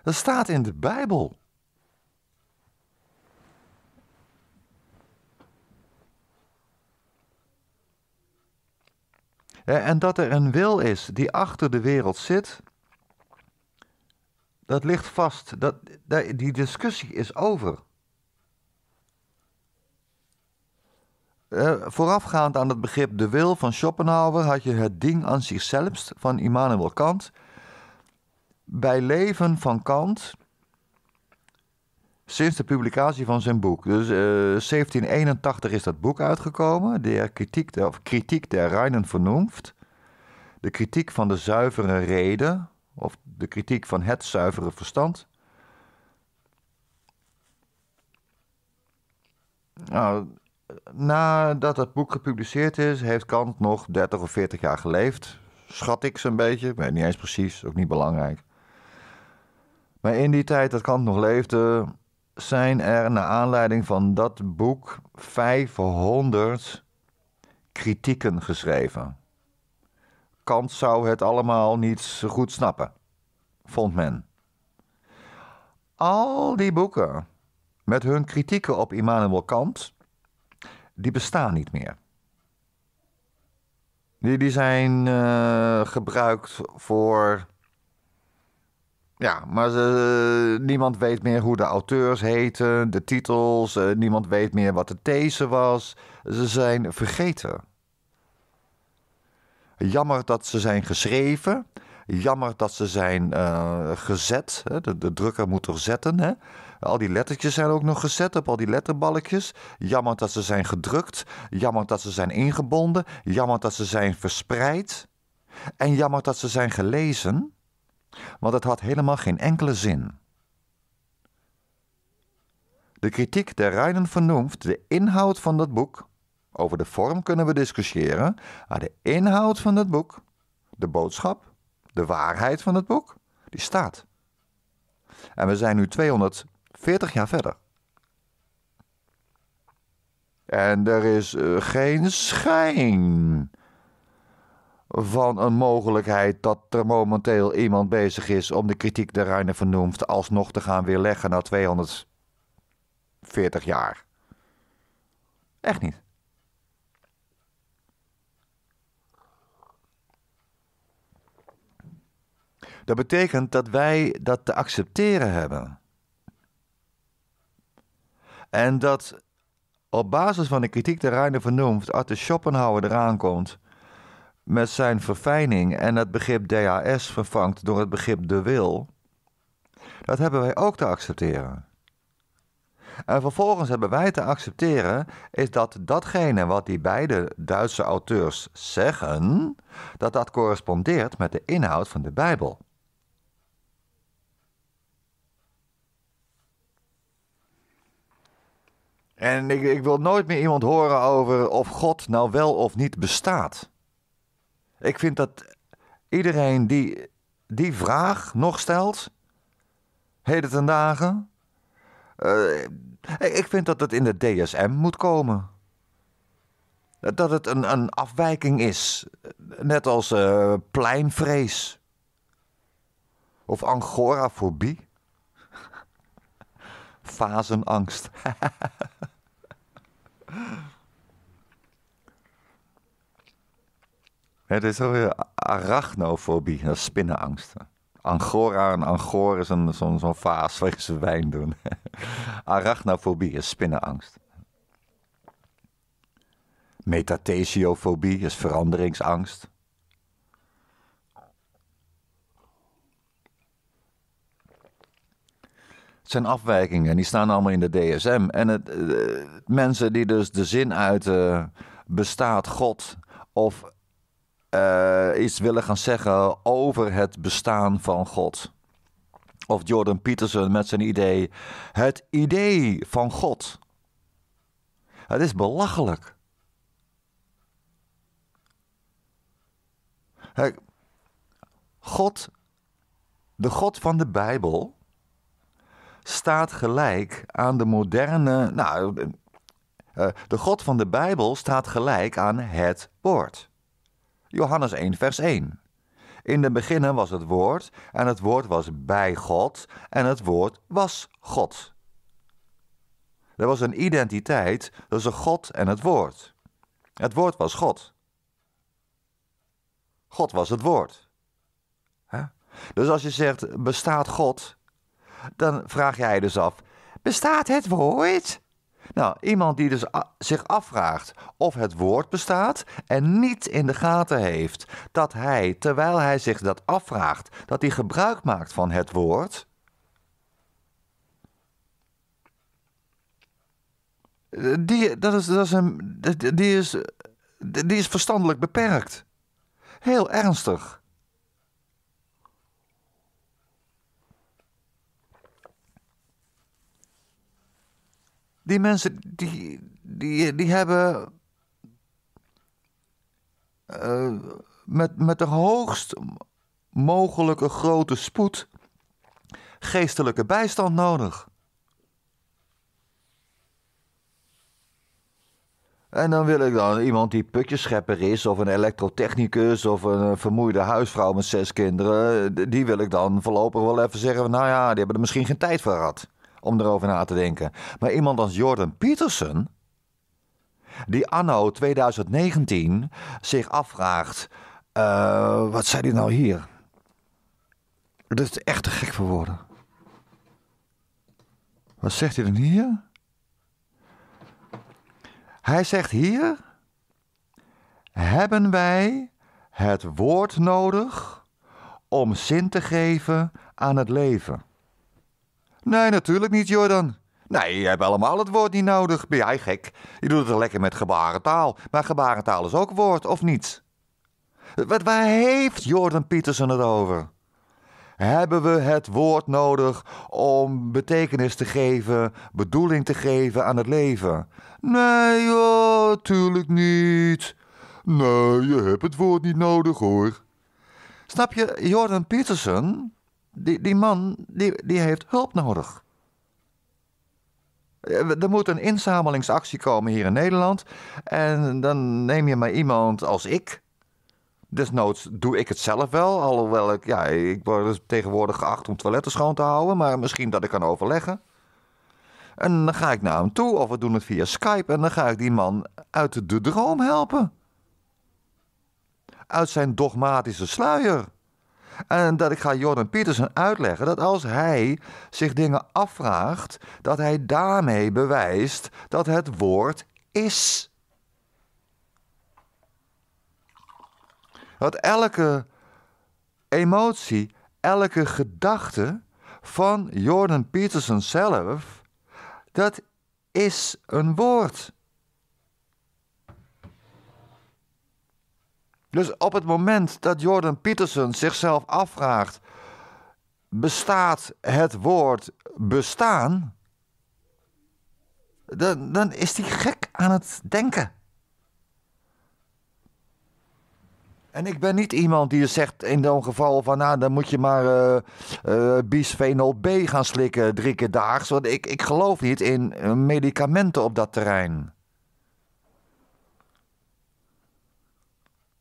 Dat staat in de Bijbel. En dat er een wil is die achter de wereld zit, dat ligt vast. Dat, die discussie is over. Eh, voorafgaand aan het begrip de wil van Schopenhauer had je het ding aan zichzelf van Immanuel Kant. Bij leven van Kant sinds de publicatie van zijn boek. Dus uh, eh, 1781 is dat boek uitgekomen, de kritiek der, of kritiek der reinen Vernunft. De kritiek van de zuivere reden, of de kritiek van het zuivere verstand. Nou, nadat dat boek gepubliceerd is, heeft Kant nog 30 of 40 jaar geleefd. Schat ik zo'n beetje, ik weet niet eens precies, ook niet belangrijk. Maar in die tijd dat Kant nog leefde, zijn er naar aanleiding van dat boek 500 kritieken geschreven. Kant zou het allemaal niet goed snappen, vond men. Al die boeken met hun kritieken op Immanuel Kant, die bestaan niet meer. Die, die zijn eh, gebruikt voor ja, maar eh, niemand weet meer hoe de auteurs heten, de titels, eh, niemand weet meer wat de these was. Ze zijn vergeten. Jammer dat ze zijn geschreven, jammer dat ze zijn eh, gezet. Hè? De, drukker moet er zetten. Hè? Al die lettertjes zijn ook nog gezet op al die letterbalkjes. Jammer dat ze zijn gedrukt, jammer dat ze zijn ingebonden, jammer dat ze zijn verspreid en jammer dat ze zijn gelezen want het had helemaal geen enkele zin. De kritiek der Reinen vernoemt de inhoud van dat boek. Over de vorm kunnen we discussiëren, maar de inhoud van dat boek, de boodschap, de waarheid van het boek, die staat. En we zijn nu 240 jaar verder. En er is eh, geen schijn van een mogelijkheid dat er momenteel iemand bezig is om de kritiek de Reine vernoemd alsnog te gaan weerleggen na 240 jaar. Echt niet. Dat betekent dat wij dat te accepteren hebben. En dat op basis van de kritiek der Reine vernoemd, Arthur Schopenhauer eraan komt met zijn verfijning en het begrip DHS vervangt door het begrip de wil, dat hebben wij ook te accepteren. En vervolgens hebben wij te accepteren is dat datgene wat die beide Duitse auteurs zeggen, dat dat correspondeert met de inhoud van de Bijbel. En ik, ik wil nooit meer iemand horen over of God nou wel of niet bestaat. Ik vind dat iedereen die die vraag nog stelt, heden ten dagen. Eh, ik vind dat het in de DSM moet komen. Dat het een, een afwijking is, net als uh, pleinvrees of angorafobie. Fasenangst. Het is weer arachnofobie, dat is spinnenangst. Angora, en angor is zo'n zo, vaas waar ze wijn doen. Arachnofobie is spinnenangst. Metathesiofobie is veranderingsangst. Het zijn afwijkingen, en die staan allemaal in de DSM. En het, eh, mensen die dus de zin uiten, bestaat God of uh, iets willen gaan zeggen over het bestaan van God. Of Jordan Peterson met zijn idee, het idee van God. Het is belachelijk. God, de God van de Bijbel, staat gelijk aan de moderne. Nou, eh, de God van de Bijbel staat gelijk aan het woord. Johannes 1, vers 1. In de beginnen was het woord, en het woord was bij God, en het woord was God. Er was een identiteit tussen God en het woord. Het woord was God. God was het woord. Dus als je zegt, bestaat God, dan vraag jij dus af, bestaat het woord? Nou, iemand die dus ah, zich afvraagt of het woord bestaat en niet in de gaten heeft dat hij, terwijl hij zich dat afvraagt, dat hij gebruik maakt van het woord. Die, dat is, dat is een, die, is, die is verstandelijk beperkt. Heel ernstig. die mensen die, die, die hebben eh, met, met de hoogst mogelijke grote spoed geestelijke bijstand nodig. En dan wil ik dan iemand die putjeschepper is, of een elektrotechnicus, of een vermoeide huisvrouw met zes kinderen. Die wil ik dan voorlopig wel even zeggen: nou ja, die hebben er misschien geen tijd voor gehad om erover na te denken. Maar iemand als Jordan Peterson, die anno 2019 zich afvraagt: eh, wat zei hij nou hier? Dat is echt te gek voor woorden. Wat zegt hij dan hier? Hij zegt hier: Hebben wij het woord nodig om zin te geven aan het leven? Nee, natuurlijk niet, Jordan. Nee, je hebt allemaal het woord niet nodig. Ben jij gek? Je doet het lekker met gebarentaal. Maar gebarentaal is ook woord, of niet? Wat, waar heeft Jordan Petersen het over? Hebben we het woord nodig om betekenis te geven, bedoeling te geven aan het leven? Nee, joh, natuurlijk niet. Nee, je hebt het woord niet nodig hoor. Snap je, Jordan Petersen? Die, die man die, die heeft hulp nodig. Eh, er moet een inzamelingsactie komen hier in Nederland. En dan neem je maar iemand als ik. Desnoods doe ik het zelf wel. Alhoewel ik, ja, ik word dus tegenwoordig geacht om toiletten schoon te houden. Maar misschien dat ik kan overleggen. En dan ga ik naar hem toe of we doen het via Skype. En dan ga ik die man uit de droom helpen. Uit zijn dogmatische sluier. En dat ik ga Jordan Peterson uitleggen dat als hij zich dingen afvraagt, dat hij daarmee bewijst dat het woord is. Dat elke emotie, elke gedachte van Jordan Peterson zelf, dat is een woord. Dus op het moment dat Jordan Peterson zichzelf afvraagt: bestaat het woord bestaan? Dan, dan is hij gek aan het denken. En ik ben niet iemand die zegt in zo'n geval van, nou, dan moet je maar uh, bisphenol B gaan slikken drie keer daags. Want ik, ik geloof niet in eh, medicamenten op dat terrein.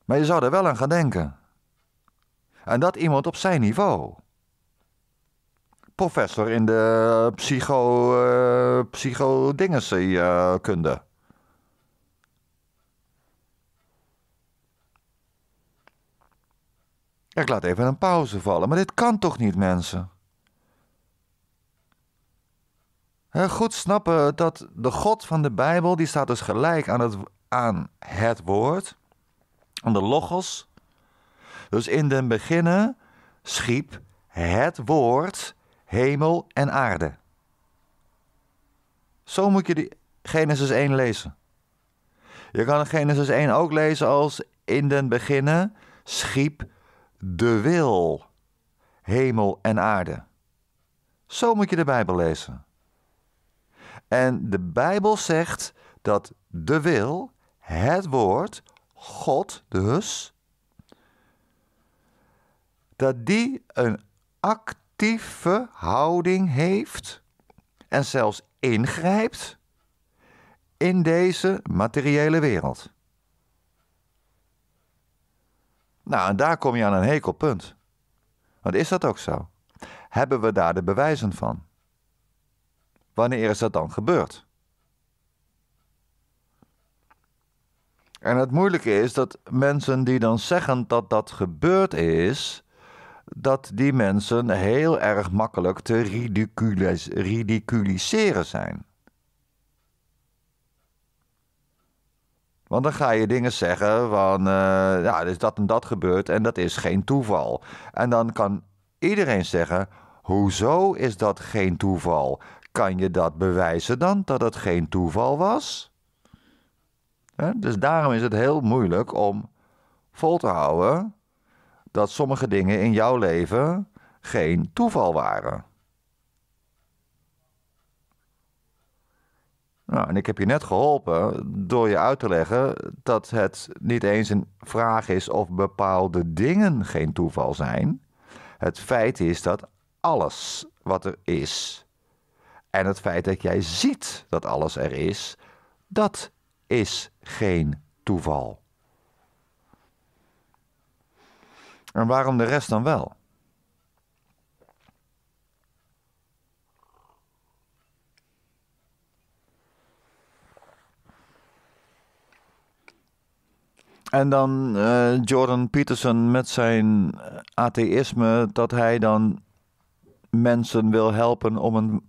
Maar je zou er wel aan gaan denken. En dat iemand op zijn niveau. Professor in de eh, psycho, uh, Ik laat even een pauze vallen, maar dit kan toch niet, mensen? Goed snappen dat de God van de Bijbel, die staat dus gelijk aan het, aan het woord van de logos. Dus in den beginnen schiep het woord hemel en aarde. Zo moet je die Genesis 1 lezen. Je kan Genesis 1 ook lezen als in den beginnen schiep de wil hemel en aarde. Zo moet je de Bijbel lezen. En de Bijbel zegt dat de wil, het woord, God dus, dat die een actieve houding heeft en zelfs ingrijpt in deze materiële wereld. Nou, en daar kom je aan een hekelpunt. Want is dat ook zo? Hebben we daar de bewijzen van? Wanneer is dat dan gebeurd? En het moeilijke is dat mensen die dan zeggen dat dat gebeurd is, dat die mensen heel erg makkelijk te ridiculiseren zijn. Want dan ga je dingen zeggen van, uh, ja, is dus dat en dat gebeurd en dat is geen toeval. En dan kan iedereen zeggen, hoezo is dat geen toeval? Kan je dat bewijzen dan, dat het geen toeval was? Dus daarom is het heel moeilijk om vol te houden dat sommige dingen in jouw leven geen toeval waren. Nou, en ik heb je net geholpen door je uit te leggen dat het niet eens een vraag is of bepaalde dingen geen toeval zijn. Het feit is dat alles wat er is, en het feit dat jij ziet dat alles er is, dat is geen toeval. En waarom de rest dan wel? En dan uh, Jordan Peterson met zijn eh, atheïsme, dat hij dan mensen wil helpen om een.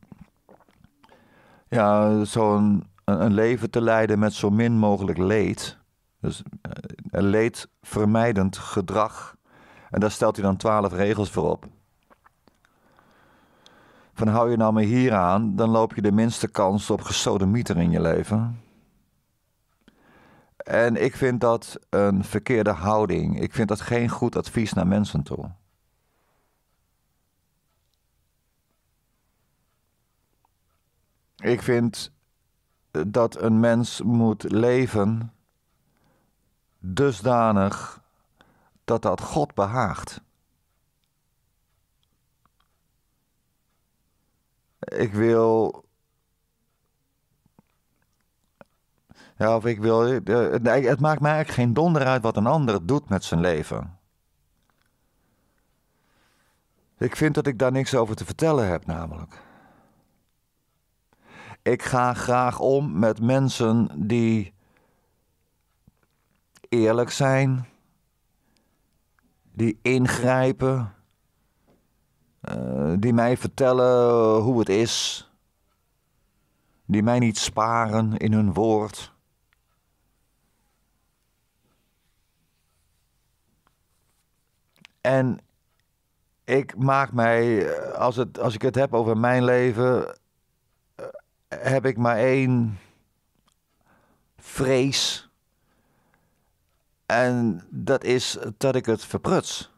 Ja, zo'n een, leven te leiden met zo min mogelijk leed. Dus leed eh, leedvermijdend gedrag. En daar stelt hij dan twaalf regels voor op. Van hou je nou maar hier aan, dan loop je de minste kans op gesodemieter in je leven. En ik vind dat een verkeerde houding. Ik vind dat geen goed advies naar mensen toe. Ik vind dat een mens moet leven dusdanig dat dat God behaagt. Ik wil. Ja, of ik wil. Eh, het maakt mij eigenlijk geen donder uit wat een ander doet met zijn leven. Ik vind dat ik daar niks over te vertellen heb, namelijk. Ik ga graag om met mensen die eerlijk zijn, die ingrijpen, eh, die mij vertellen hoe het is, die mij niet sparen in hun woord. En ik maak mij, eh, als, het, als ik het heb over mijn leven, heb ik maar één vrees. En dat is dat ik het verpruts.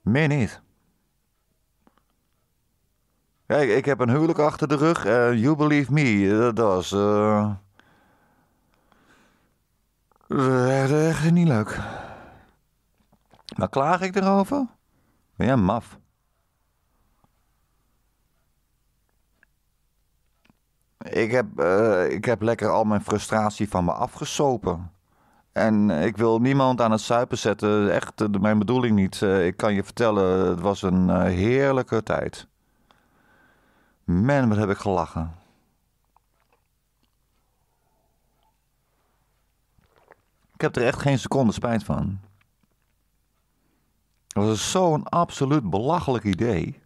Meer niet. Kijk, ik heb een huwelijk achter de rug. en you believe me, dat was. Uh, echt niet leuk. Maar klaag ik erover? Ja, maf? Ik heb, eh, ik heb lekker al mijn frustratie van me afgesopen. En ik wil niemand aan het zuipen zetten. Echt eh, mijn bedoeling niet. Eh, ik kan je vertellen, het was een heerlijke tijd. Man, wat heb ik gelachen. Ik heb er echt geen seconde spijt van. Dat is zo'n absoluut belachelijk idee.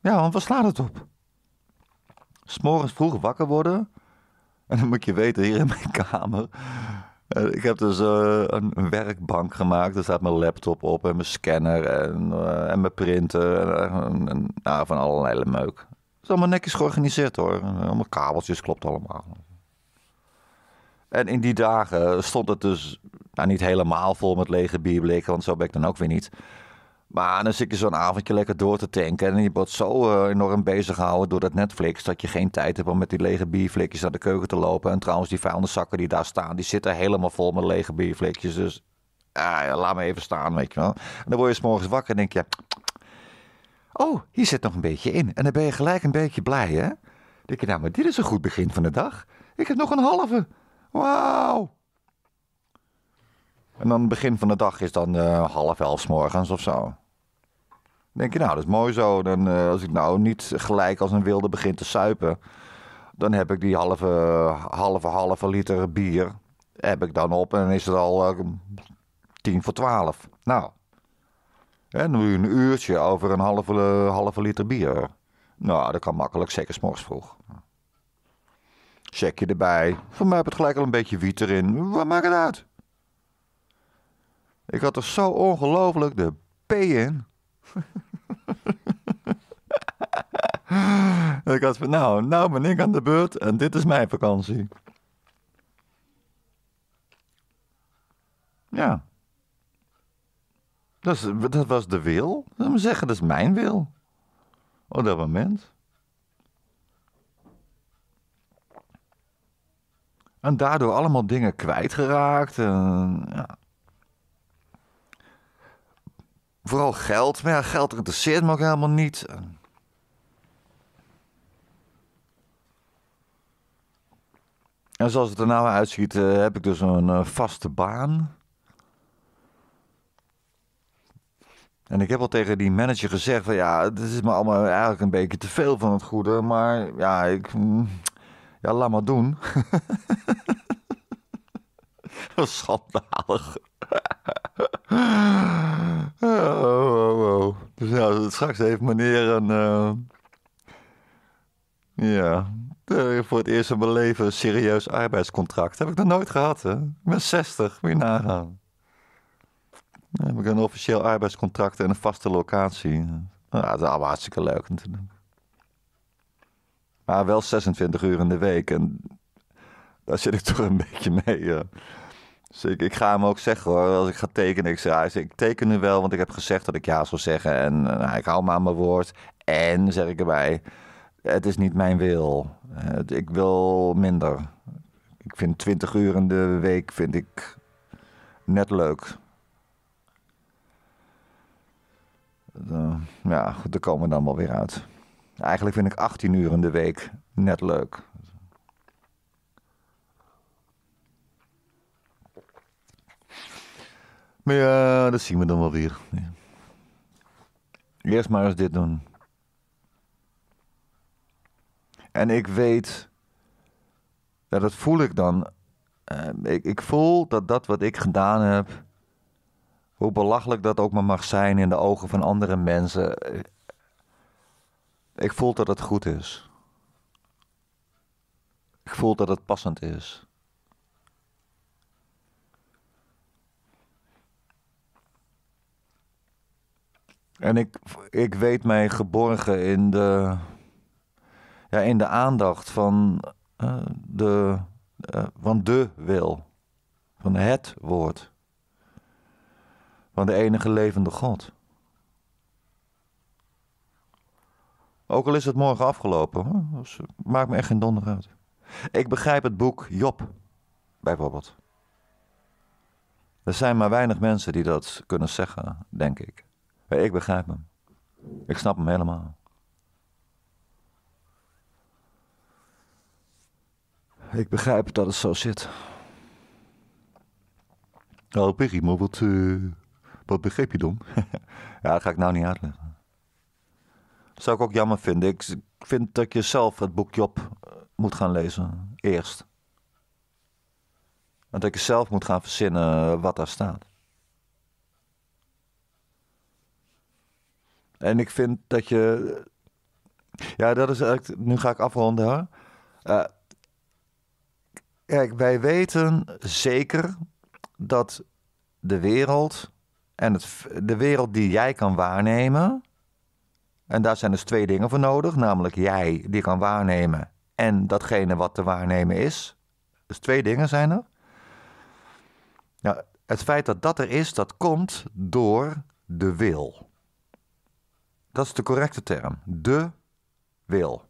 Ja, want waar slaat het op? S'morgens vroeg wakker worden. En dan moet je weten, hier in mijn kamer. Eh, ik heb dus eh, een werkbank gemaakt. Daar staat mijn laptop op en mijn scanner en, eh, en mijn printer. En, en, nou, van allerlei meuk. Het is allemaal netjes georganiseerd hoor. Allemaal kabeltjes, klopt allemaal. En in die dagen stond het dus nou, niet helemaal vol met lege bierblikken, want zo ben ik dan ook weer niet. Maar dan zit je dus zo'n avondje lekker door te tanken. En je wordt zo eh, enorm bezig gehouden door dat Netflix. dat je geen tijd hebt om met die lege bierflikjes naar de keuken te lopen. En trouwens, die zakken die daar staan, die zitten helemaal vol met lege bierflikjes. Dus ah, laat me even staan, weet je wel. En dan word je s morgens wakker en denk je. Oh, hier zit nog een beetje in. En dan ben je gelijk een beetje blij, hè? Dan denk je, nou, maar dit is een goed begin van de dag. Ik heb nog een halve. Wauw! En dan het begin van de dag is dan eh, half elf morgens of zo. Dan denk je, nou, dat is mooi zo. Dan, eh, als ik nou niet gelijk als een wilde begin te suipen, dan heb ik die halve, halve, halve liter bier heb ik dan op en dan is het al uh, tien voor twaalf. Nou, en nu een uurtje over een halve, halve liter bier. Nou, dat kan makkelijk, zeker s'morgens vroeg. Checkje erbij. Voor mij heb het gelijk al een beetje wiet erin. Wat maakt het uit? Ik had er zo ongelooflijk de P in. ik had van, nou, nou ben ik aan de beurt en dit is mijn vakantie. Ja. Dat, dat was de wil. ze zeggen, dat is mijn wil. Op dat moment. En daardoor allemaal dingen kwijtgeraakt. En, ja. Vooral geld. Maar ja, geld interesseert me ook helemaal niet. En zoals het er nou uitziet, eh, heb ik dus een eh, vaste baan. En ik heb al tegen die manager gezegd van ja, dit is me allemaal eigenlijk een beetje te veel van het goede. Maar ja, ik, mm, ja, laat maar doen. Schandalig. oh, oh, oh. Dus straks heeft meneer een. Eh, ja, eh, voor het eerst in mijn leven een serieus arbeidscontract. Heb ik nog nooit gehad, hè? Ik ben 60, moet je nagaan. Dan heb ik een officieel arbeidscontract en een vaste locatie. Ja, dat is allemaal hartstikke leuk natuurlijk. Maar wel 26 uur in de week. En daar zit ik toch een beetje mee. Ja. Dus ik, ik, ga hem ook zeggen hoor, als ik ga tekenen. Ik, zeg, ah, ik teken nu wel, want ik heb gezegd dat ik ja zou zeggen. En eh, nou, ik hou me aan mijn woord. En, zeg ik erbij, het is niet mijn wil. Eh, ik wil minder. Ik vind 20 uur in de week vind ik net leuk. Eh, ja, goed, daar komen we dan wel weer uit. Eigenlijk vind ik 18 uur in de week net leuk. Maar ja, dat zien we dan wel weer. Eerst maar eens dit doen. En ik weet, dat voel ik dan. Ehm, ik, ik voel dat dat wat ik gedaan heb, hoe belachelijk dat ook maar mag zijn in de ogen van andere mensen, ik voel dat het goed is. Ik voel dat het passend is. En ik, ik weet mij geborgen in de, ja, in de aandacht van uh, de, eh, van de wil. Van het woord. Van de enige levende God. Ook al is het morgen afgelopen, dus, eh, maakt me echt geen donder uit. Ik begrijp het boek Job, bijvoorbeeld. Er zijn maar weinig mensen die dat kunnen zeggen, denk ik. Ik begrijp hem. Ik snap hem helemaal. Ik begrijp dat het zo zit. Oh, Piggy, maar wat, eh, wat begreep je dan? ja, dat ga ik nou niet uitleggen. Zou ik ook jammer vinden. Ik vind dat je zelf het boekje op eh, moet gaan lezen. Eerst. En dat je zelf moet gaan verzinnen eh, wat daar staat. En ik vind dat je. Eh, ja, dat is Nu ga ik afronden. Hoor. kijk, wij weten zeker dat de wereld. En het, de wereld die jij kan waarnemen en daar zijn dus twee dingen voor nodig, namelijk jij die kan waarnemen en datgene wat te waarnemen is. Dus twee dingen zijn er. Nou, het feit dat dat er is, dat komt door de wil. Dat is de correcte term. De wil.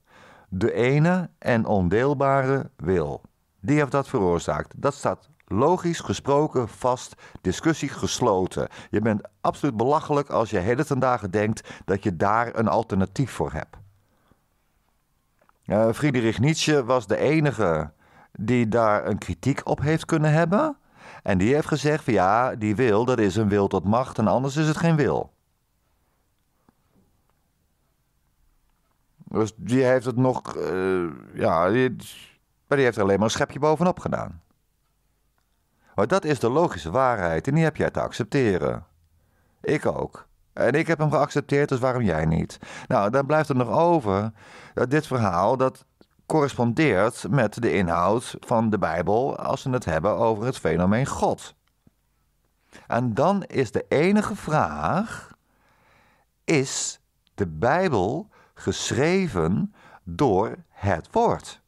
De ene en ondeelbare wil. Die heeft dat veroorzaakt. Dat staat logisch gesproken, vast, discussie gesloten. Je bent absoluut belachelijk als je heden ten dagen denkt dat je daar een alternatief voor hebt. Uh, Friedrich Nietzsche was de enige die daar een kritiek op heeft kunnen hebben. En die heeft gezegd: van, ja, die wil, dat is een wil tot macht en anders is het geen wil. Dus die heeft het nog, eh, ja, die, maar die heeft er alleen maar een schepje bovenop gedaan. Maar dat is de logische waarheid en die heb jij te accepteren. Ik ook. En ik heb hem geaccepteerd, dus waarom jij niet? Nou, dan blijft er nog over dat eh, dit verhaal dat correspondeert met de inhoud van de Bijbel als we het hebben over het fenomeen God. En dan is de enige vraag: is de Bijbel geschreven door het woord?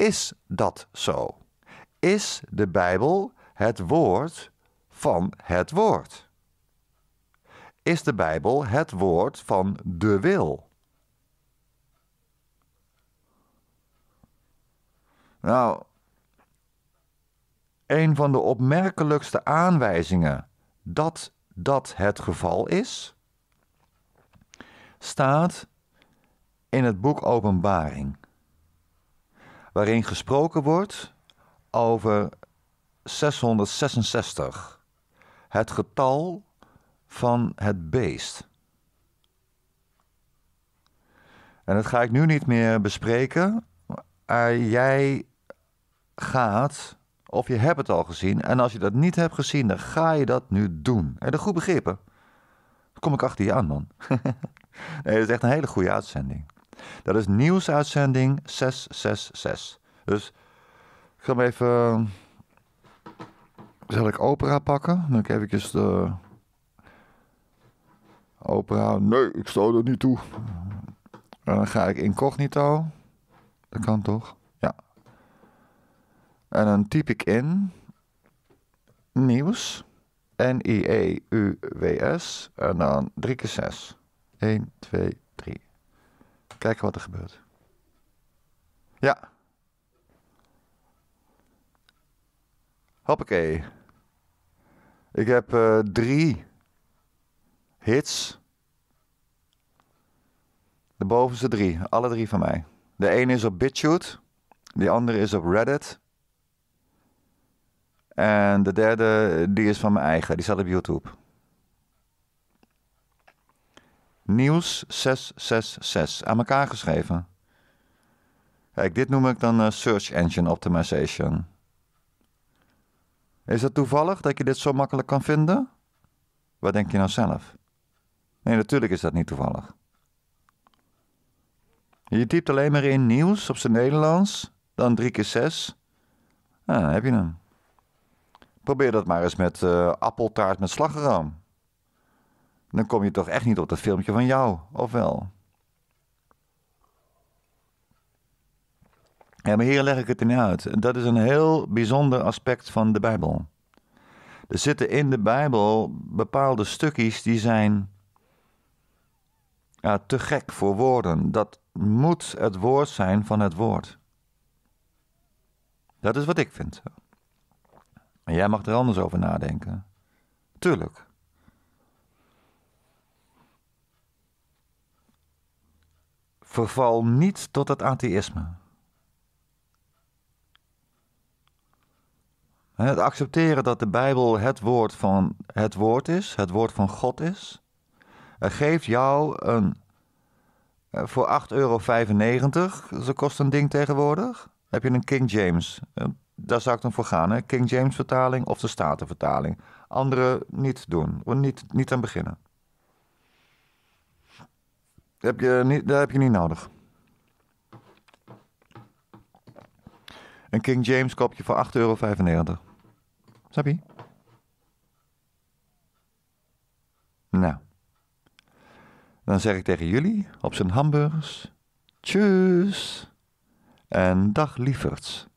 Is dat zo? Is de Bijbel het woord van het woord? Is de Bijbel het woord van de wil? Nou, een van de opmerkelijkste aanwijzingen dat dat het geval is, staat in het boek Openbaring waarin gesproken wordt over 666, het getal van het beest. En dat ga ik nu niet meer bespreken. jij gaat, of je hebt het al gezien, en als je dat niet hebt gezien, dan ga je dat nu doen. je dat goed begrepen. Dan kom ik achter je aan, man. nee, is echt een hele goede uitzending. Dat is nieuwsuitzending 666. Dus ik ga hem even. Zal ik opera pakken? Dan geef ik even de. Opera. Nee, ik sta er niet toe. En dan ga ik incognito. Dat kan toch? Ja. En dan typ ik in. Nieuws. N-I-E-U-W-S. En dan drie keer 6. 1, 2, kijken wat er gebeurt. Ja. Hoppakee. Ik heb eh, drie hits. De bovenste drie, alle drie van mij. De ene is op BitChute, de andere is op Reddit. En de derde, die is van mijn eigen, die staat op YouTube. Nieuws 666 aan elkaar geschreven. Kijk, dit noem ik dan eh, Search Engine Optimization. Is het toevallig dat je dit zo makkelijk kan vinden? Wat denk je nou zelf? Nee, natuurlijk is dat niet toevallig. Je typt alleen maar in nieuws op zijn Nederlands, dan 3 keer 6. Ah, heb je hem. Probeer dat maar eens met eh, appeltaart met slagroom. Dan kom je toch echt niet op dat filmpje van jou, of wel? Ja, maar hier leg ik het in uit. Dat is een heel bijzonder aspect van de Bijbel. Er zitten in de Bijbel bepaalde stukjes die zijn ja, te gek voor woorden. Dat moet het woord zijn van het woord. Dat is wat ik vind. jij mag er anders over nadenken. Tuurlijk. Verval niet tot het atheïsme. Het accepteren dat de Bijbel het woord van het woord is, het woord van God is, eh, geeft jou een eh, voor 8,95 euro, dat kost een ding tegenwoordig, heb je een King James. Eh, daar zou ik dan voor gaan, hè? King James vertaling of de Statenvertaling. Andere niet doen, niet, niet aan beginnen. Heb je niet, dat heb je niet nodig. Een King James kopje voor 8,95 euro. Snap je? Nou. Dan zeg ik tegen jullie op zijn hamburgers. Tjus. En dag lieverds.